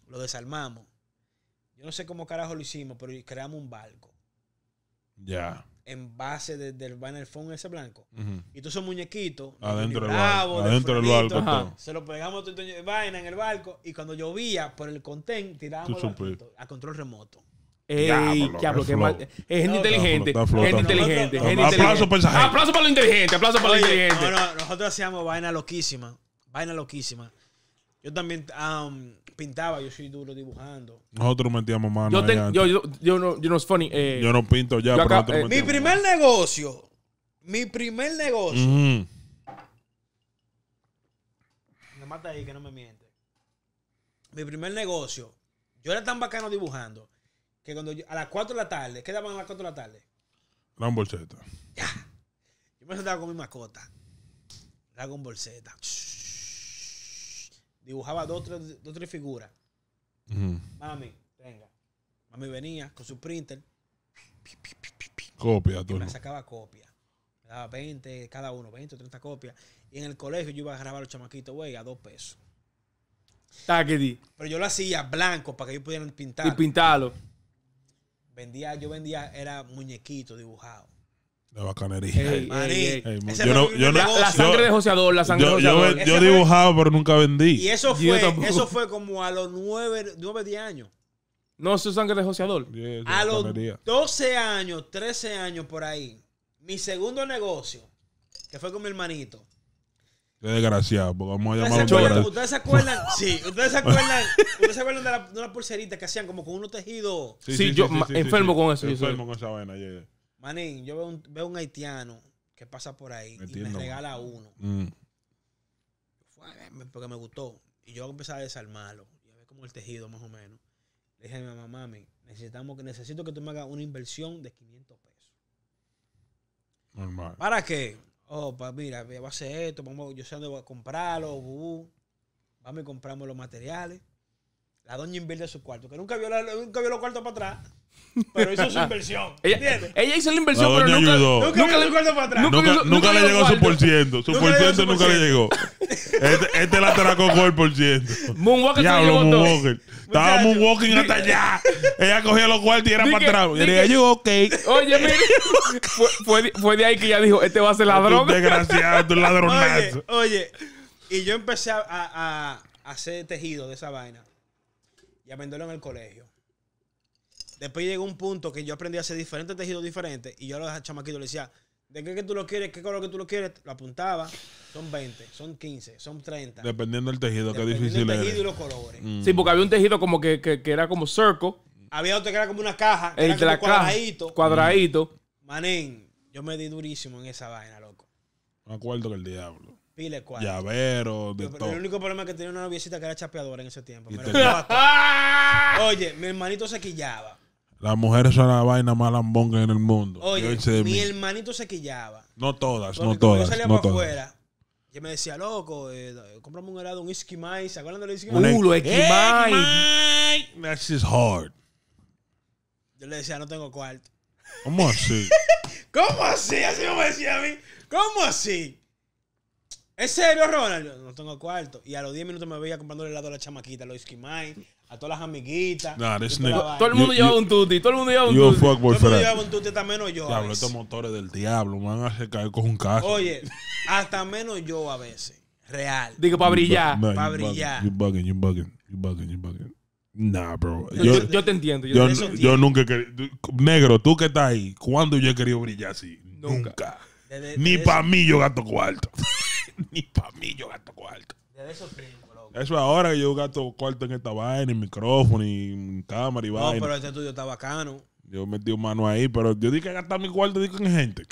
Lo desarmamos. Yo no sé cómo carajo lo hicimos, pero creamos un barco. Ya en base desde el banner phone ese blanco. Y tú esos muñequitos, adentro del barco, se lo pegamos todo, vaina en el barco y cuando llovía por el contén tirábamos a control remoto. Ey, es gente inteligente. Gente inteligente. Aplauso para Aplauso para lo inteligente. Aplauso para lo inteligente. nosotros hacíamos vaina loquísima. Vaina loquísima. Yo también um, pintaba, yo soy duro dibujando. Nosotros metíamos mano. Yo, no, yo no es funny. Eh, yo no pinto ya, pero eh, Mi primer negocio. Mi primer negocio. Me mata ahí que no me miente. Mi primer negocio. Yo era tan bacano dibujando que cuando a las 4 de la tarde, ¿qué daban a las 4 de la tarde? La bolseta. Ya. Yo me sentaba con mi mascota. Dragon con bolseta. Dibujaba dos o tres figuras. Mami, venga. Mami venía con su printer. Copia, tú. Y me sacaba copia. Me daba 20 cada uno, 20 o 30 copias. Y en el colegio yo iba a grabar los chamaquitos, güey, a dos pesos. Pero yo lo hacía blanco para que ellos pudieran pintarlo Y pintarlo. Vendía, yo vendía, era muñequito dibujado. De bacanería. yo no, yo no, la, sangre de joseador, la sangre yo, de joseador. Yo, yo dibujaba, pero nunca vendí. Y eso fue, eso fue como a los 9, 9 10 años. No, eso es sangre de joseador. a los 12 años, 13 años por ahí. Mi segundo negocio, que fue con mi hermanito. Qué desgraciado, porque vamos a llamarlo. ¿Ustedes se acuerdan? [LAUGHS] sí, ¿ustedes se acuerdan? ¿Ustedes se acuerdan de, la, de una pulserita que hacían como con unos tejidos? Sí, sí, sí yo enfermo con eso. Enfermo con esa vaina, yeah. Manín, yo veo un, haitiano que pasa por ahí y me regala uno. Mm. Eh, porque me gustó. Y yo empecé a desarmarlo. Y a ver como el tejido, más o menos. Le dije a mi mamá, mami, necesitamos que, necesito que tú me hagas una inversión de 500 pesos. Normal. ¿Para qué? Oh, pues mira, voy a hacer esto. yo sé dónde voy a comprarlo. vamos y compramos los materiales. La doña invierte su cuarto, que nunca vio, la, nunca vio los cuartos para atrás. Pero hizo su [LAUGHS] inversión. ella, ella, hizo la inversión, pero nunca, nunca, nunca, para atrás. Nunca, le llegó su porciento. Su por ciento nunca le llegó. Este, este, la atracó con el por ciento. Moonwalker ya, Moonwalker. Estaba Moonwalking hasta allá. ella cogía los cuartos y era para atrás. Y le yo, ok. Oye, mire. Fue, de ahí que ella dijo: Este va a ser ladrón. Desgraciado, es ladronazo. Oye, oye, y yo empecé a, a, a hacer tejido de esa vaina y a venderlo en el colegio. Después llegó un punto que yo aprendí a hacer diferentes tejidos diferentes y yo a los chamaquitos le decía, ¿de qué que tú lo quieres? ¿Qué color que tú lo quieres? Lo apuntaba, son 20, son 15, son 30. Dependiendo del tejido, qué difícil El tejido y los colores. Mm. Sí, porque había un tejido como que, era como cerco Había otro que era como una caja, era cuadradito. Caja, cuadradito. Manén, yo me di durísimo en esa vaina, loco. Me acuerdo que el diablo. Pile cual. Llavero, El único problema es que tenía una noviecita que era chapeadora en ese tiempo. [LAUGHS] Oye, mi hermanito se quillaba. Las mujeres son la vaina más lambonga en el mundo. Oye, mi hermanito se quillaba. No todas, no todas. Yo salía no afuera. Yo me decía, loco, eh, un helado, un esquimai. ¿Se acuerdan del esquimai? ¡Uh, lo esquimai! That's shit's hard. Yo le decía, no tengo cuarto. ¿Cómo así? [LAUGHS] ¿Cómo así? Así me decía a mí. ¿Cómo así? ¿es serio, Ronald? no tengo cuarto. Y a los 10 minutos me veía comprándole helado a la chamaquita, a los Iskimai, a todas las amiguitas. Todo el mundo lleva un tutti, todo el mundo lleva un tuti, tutti. Yo un tutti hasta menos yo. estos motores del diablo, me van a hacer caer con un caso. Oye, hasta menos yo a veces. Real. Digo, para brillar. para brillar. You bugging, you bugging, you bugging, you bugging. Nah, bro. Yo, te entiendo. yo nunca he querido. Negro, tú que estás ahí, ¿cuándo yo he querido brillar así? Nunca. Ni para mí yo gato cuarto. [LAUGHS] [LAUGHS] ni para mí yo gasto cuarto. Eso ahora que yo gasto cuarto en esta vaina, en micrófono, y cámara y vaina. No, pero este estudio está bacano. Yo metí un mano ahí, pero yo dije que gastar mi cuarto dije con gente.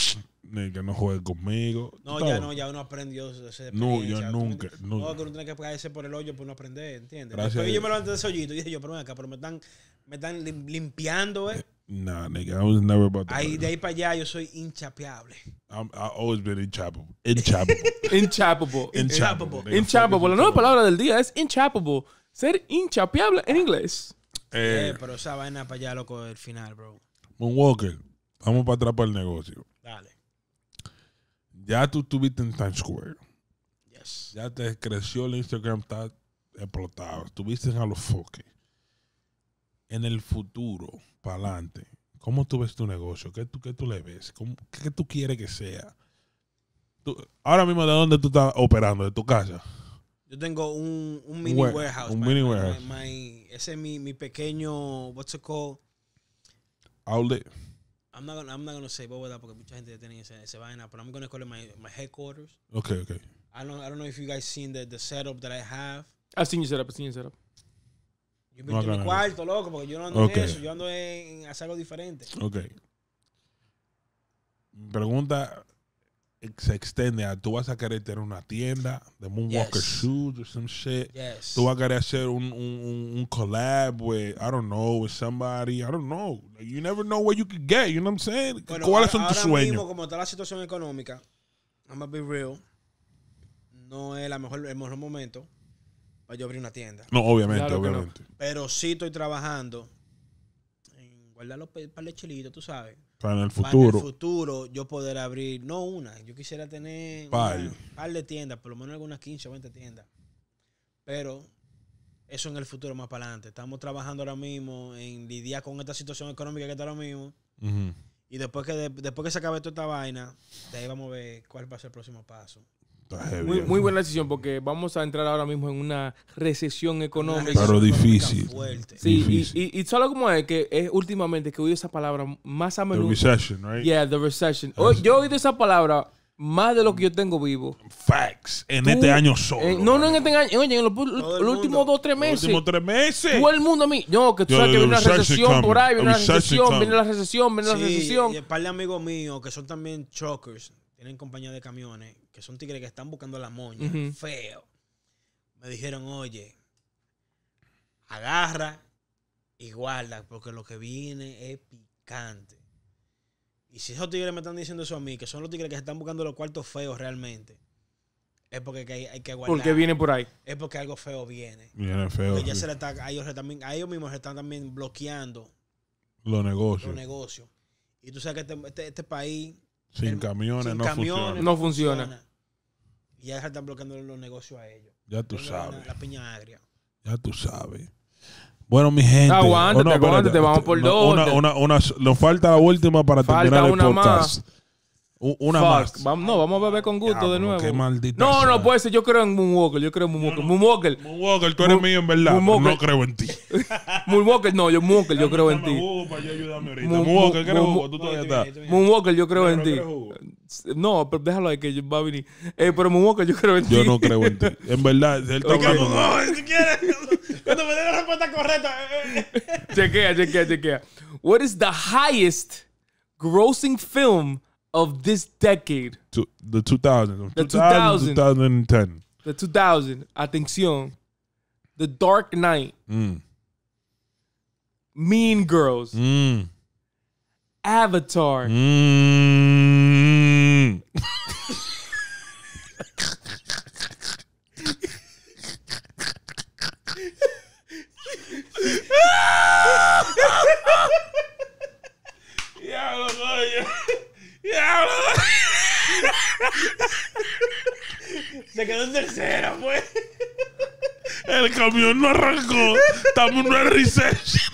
Que no juegue conmigo. No, ya no, ya uno aprendió ese No, yo nunca. No, que uno tiene que pagarse por el hoyo por no aprender, ¿entiendes? Gracias. yo me levanté de ese hoyito y dije yo, pero acá, pero me están, me están limpiando, ¿eh? eh Nah, nigga, I was never about that. de ahí para allá yo soy inchapeable. I've always been inchapeable. Inchapeable. [LAUGHS] [LAUGHS] inchapeable. Inchapeable. La nueva palabra del día es inchapeable. Ser inchapeable en inglés. Eh, eh, pero esa vaina para allá, loco, del final, bro. Moonwalker, vamos para atrás para el negocio. Dale. Ya tú estuviste en Times Square. Yes. Ya te creció el Instagram, está explotado. Estuviste en foques. En el futuro adelante, ¿cómo tú ves tu negocio? ¿Qué tú, qué tú le ves? ¿Cómo, ¿Qué tú quieres que sea? ahora mismo, ¿de dónde tú estás operando? ¿De tu casa? Yo tengo un, un mini warehouse. Un mini warehouse. ese es mi, mi pequeño, what's it called? Outlet. I'm not gonna, I'm not gonna say porque mucha gente tiene ese, ese vaina, pero I'm gonna call it my, headquarters. Okay, okay. I don't, I don't know if you guys seen the, the setup that I have. I've seen your setup. I've seen your setup. Yo me no, en mi cuarto, loco, porque yo no ando en eso. Yo ando en hacer algo diferente. Ok. Mi pregunta eh, se extiende a tú vas a querer tener una tienda de Moonwalker yes. shoes o some shit. Yes. Tú vas a querer hacer un, un, un collab with, I don't know, with somebody. I don't know. You never know what you could get. You know what I'm saying? Bueno, ¿Cuáles son tus sueños? Ahora mismo, como está la situación económica, I'm to be real, no es la mejor, el mejor momento para yo abrir una tienda. No, obviamente, obviamente. Pero sí estoy trabajando en guardar los chelitos, tú sabes. Para en el futuro. Para en el futuro yo poder abrir, no una, yo quisiera tener un par de tiendas, por lo menos algunas 15 o 20 tiendas. Pero eso en el futuro más para adelante. Estamos trabajando ahora mismo en lidiar con esta situación económica que está ahora mismo. Y después que, después que se acabe toda esta vaina, de ahí vamos a ver cuál va a ser el próximo paso. Muy, buena decisión porque vamos a entrar ahora mismo en una recesión económica. difícil. Fuerte. Sí, Y, solo como es que es últimamente que oí esa palabra más a menudo. recession, right? Yeah, the recession. Ah, yo he oído esa palabra más de lo que yo tengo vivo. Facts. En este año solo. no, no en este año. Oye, en los, últimos dos, tres meses. Los últimos tres meses. Todo el mundo a mí. No, que tú sabes que viene una recesión por ahí, viene una recesión, viene la recesión, viene la recesión. Sí, y el par de amigos míos que son también chokers en compañía de camiones, que son tigres que están buscando la moña, feo. Me dijeron, oye, agarra y guarda, porque lo que viene es picante. Y si esos tigres me están diciendo eso a mí, que son los tigres que están buscando los cuartos feos realmente, es porque hay, hay que guardar. Porque viene por ahí. Es porque algo feo viene. se le a, ellos también, ellos mismos están también bloqueando los negocios. Los Y tú sabes que este, este, este país sin camiones, no, funciona. no funciona. Y ya están bloqueando los negocios a ellos. Ya tú sabes. La, piña agria. Ya tú sabes. Bueno, mi gente. Aguántate, oh, aguántate, vamos por dos. Una, una, una, nos falta la última para terminar el podcast. Una más. Vamos, no, vamos a beber con gusto de nuevo. no, no puede ser. Yo creo en Moonwalker. Yo creo en Moonwalker. Mm. Moonwalker. Moonwalker, tú eres mío en verdad. No creo en ti. [LAUGHS] Moonwalker, no, yo Moonwalker, yo creo en ti. Moonwalker, yo creo en ti. No, pero déjalo ahí que va a venir. Eh, pero Moonwalker, yo creo en ti. Yo no creo en ti. [LAUGHS] En verdad, él te No, oh, quieres. Cuando me dé la respuesta correcta. Eh, eh. Chequea, chequea, chequea. What is the highest grossing film? of this decade. To the 2000s, The 2000. 2010. The 2000. Atención. The Dark Knight. Mm. Mean Girls. Mm. Avatar. Mm. [LAUGHS] [LAUGHS] yeah, I Se quedó en tercera, pues. El camión no arrancó. Estamos en una recesión.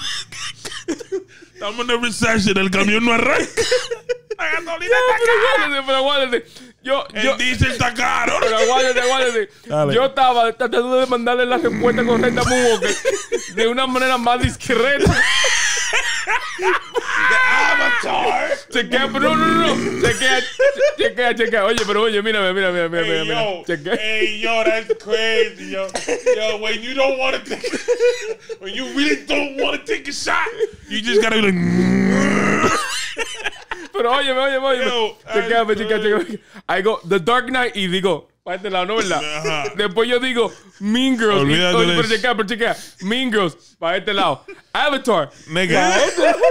Estamos en una recesión. El camión no arranca. Pero Yo, el diesel está caro. Pero Yo estaba tratando de mandarle la respuesta correcta a boca de una manera más discreta. The Avatar. [LAUGHS] Chequea, no, no, no. Chequea, chequea, chequea. Oye, pero oye, mírame, mírame, mírame. Hey, mírame. yo. Chequea. Hey, yo, that's crazy, yo. Yo, when you don't want to take, when you really don't want to take a shot, you just gotta be like. [LAUGHS] pero oye, oye, oye. chequea, chequea, chequea. I go, The Dark Knight, y digo, para este lado, Después yo digo Mean Girls. Olvídate checa, pero checa. Mean Girls, para este lado. Avatar. Nigga,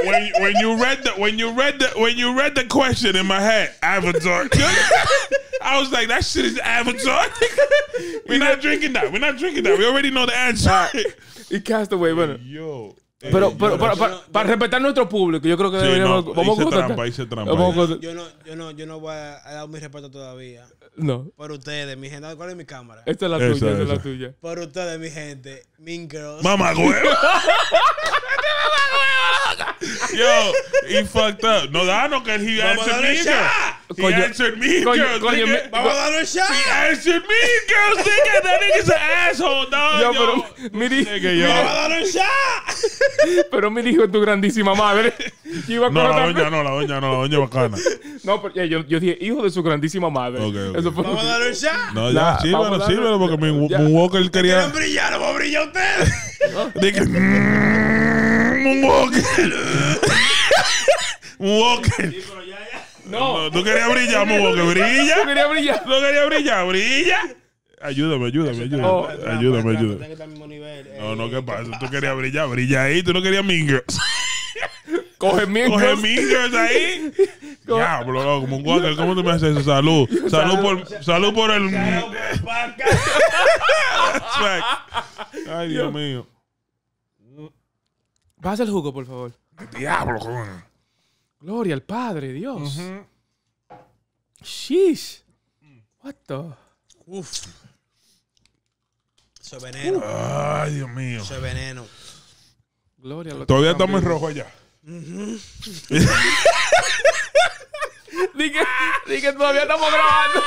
when, when, you read the when you read the when you read the question in my head, Avatar. I was like, that shit is Avatar. [LAUGHS] We're not drinking that. We're not drinking that. We already know the answer. It cast away, hey, Yo. Pero, eh, pero, para, para, no, para yo, respetar nuestro público, yo creo que sí, deberíamos. No, vamos hice a trampa, hice trampa. Vamos yo, no, yo, no, yo no voy a dar mi respeto todavía. No. Por ustedes, mi gente. ¿Cuál es mi cámara? Esta es la esa, tuya, esa, esa es la tuya. Por ustedes, mi gente. Mincros. ¡Mamá [LAUGHS] huevo! Yo, he fucked up. No gano ah, que he answered me, girl. He coño, answered me, coño, girls. Coño, me, vamos a darle shot. He answered me, girls. Nigga, that nigga's an asshole, dog. Yo, yo. pero, yo. Vamos a darle shot pero mi hijo es tu grandísima madre. iba no, la doña no, la doña no, la doña bacana. No, pero eh, yo, yo, dije, hijo de su grandísima madre. Vamos a darle ya. No, ya, sí, bueno, sí, bueno, porque mi, mi Walker quería. ¿Quieren brillar? ¿Cómo brilla usted? Dije, mmm, Walker. Walker. Sí, pero ya, ya. No. Tú querías brillar, Moonwalker. Brilla. Tú querías brillar. Tú querías brillar. Brilla. Ayúdame, ayúdame, ayúdame. ayúdame, ayúdame. No, no, eh, ¿qué eh, pasa? Tú querías brillar, brilla ahí, tú no querías mingers. [LAUGHS] Coge mingers. Coge mingers ahí. [LAUGHS] Diablo, como un guacal, ¿cómo tú me haces eso? Salud. [LAUGHS] Salud por, salud por el. Ay, Dios mío. Pasa el jugo, por favor. Diablo, Gloria al Padre, Dios. Sheesh. What the? Uf. Eso veneno. ay, Dios mío. Eso veneno. Gloria a Todavía estamos en rojo allá. [LAUGHS] Dije, dije, todavía estamos grabando.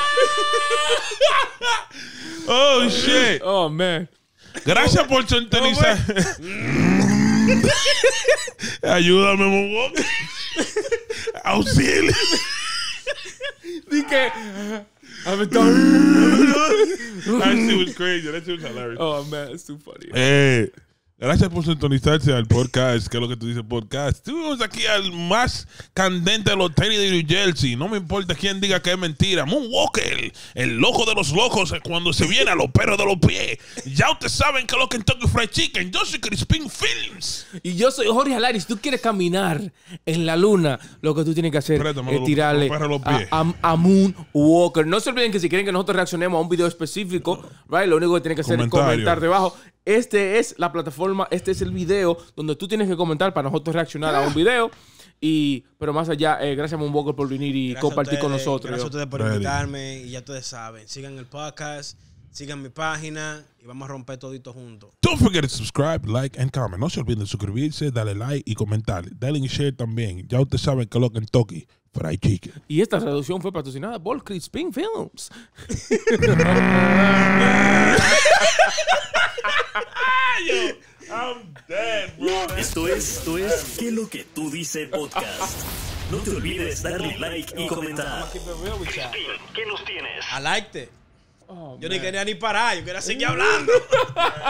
[LAUGHS] oh, shit. Oh, man. Gracias por sintonizar. [LAUGHS] Ayúdame, Moonwalk. Auxilio. Dije. I'm a dog. [LAUGHS] that shit was crazy. That shit was hilarious. Oh man, it's too funny. Hey, Gracias por sintonizarse al podcast, que es lo que tú dices podcast. Estuvimos aquí al más candente de de New Jersey. No me importa quién diga que es mentira. Moonwalker, el loco de los locos cuando se viene a los perros de los pies. Ya ustedes saben que es lo que Tokyo Fried Chicken. Yo soy Crispin Films. Y yo soy Jorge Alaris. Si tú quieres caminar en la luna, lo que tú tienes que hacer es tirarle A, Moonwalker. No se olviden que si quieren que nosotros reaccionemos a un video específico, right, lo único que tienen que hacer es comentar debajo. Este es la plataforma, este es el video donde tú tienes que comentar para nosotros reaccionar a un ah. video. Y, pero más allá, eh, gracias gracias poco por venir y compartir con nosotros. Gracias a ustedes por invitarme y ya ustedes saben. Sigan el podcast, sigan mi página y vamos a romper todito juntos. Don't forget to subscribe, like and comment. No se olviden de suscribirse, darle like y comentar. Dale y share también. Ya ustedes saben que lo que en Toki. Fried Chicken. Y esta traducción fue patrocinada por Crispin Films. [LAUGHS] [LAUGHS] [LAUGHS] I'm dead, bro. Esto es, esto es ¿Qué lo que tú dices podcast? No te olvides darle like y comentar. ¿qué nos tienes? I like te. Oh, yo ni quería ni parar, yo quería seguir hablando. [LAUGHS]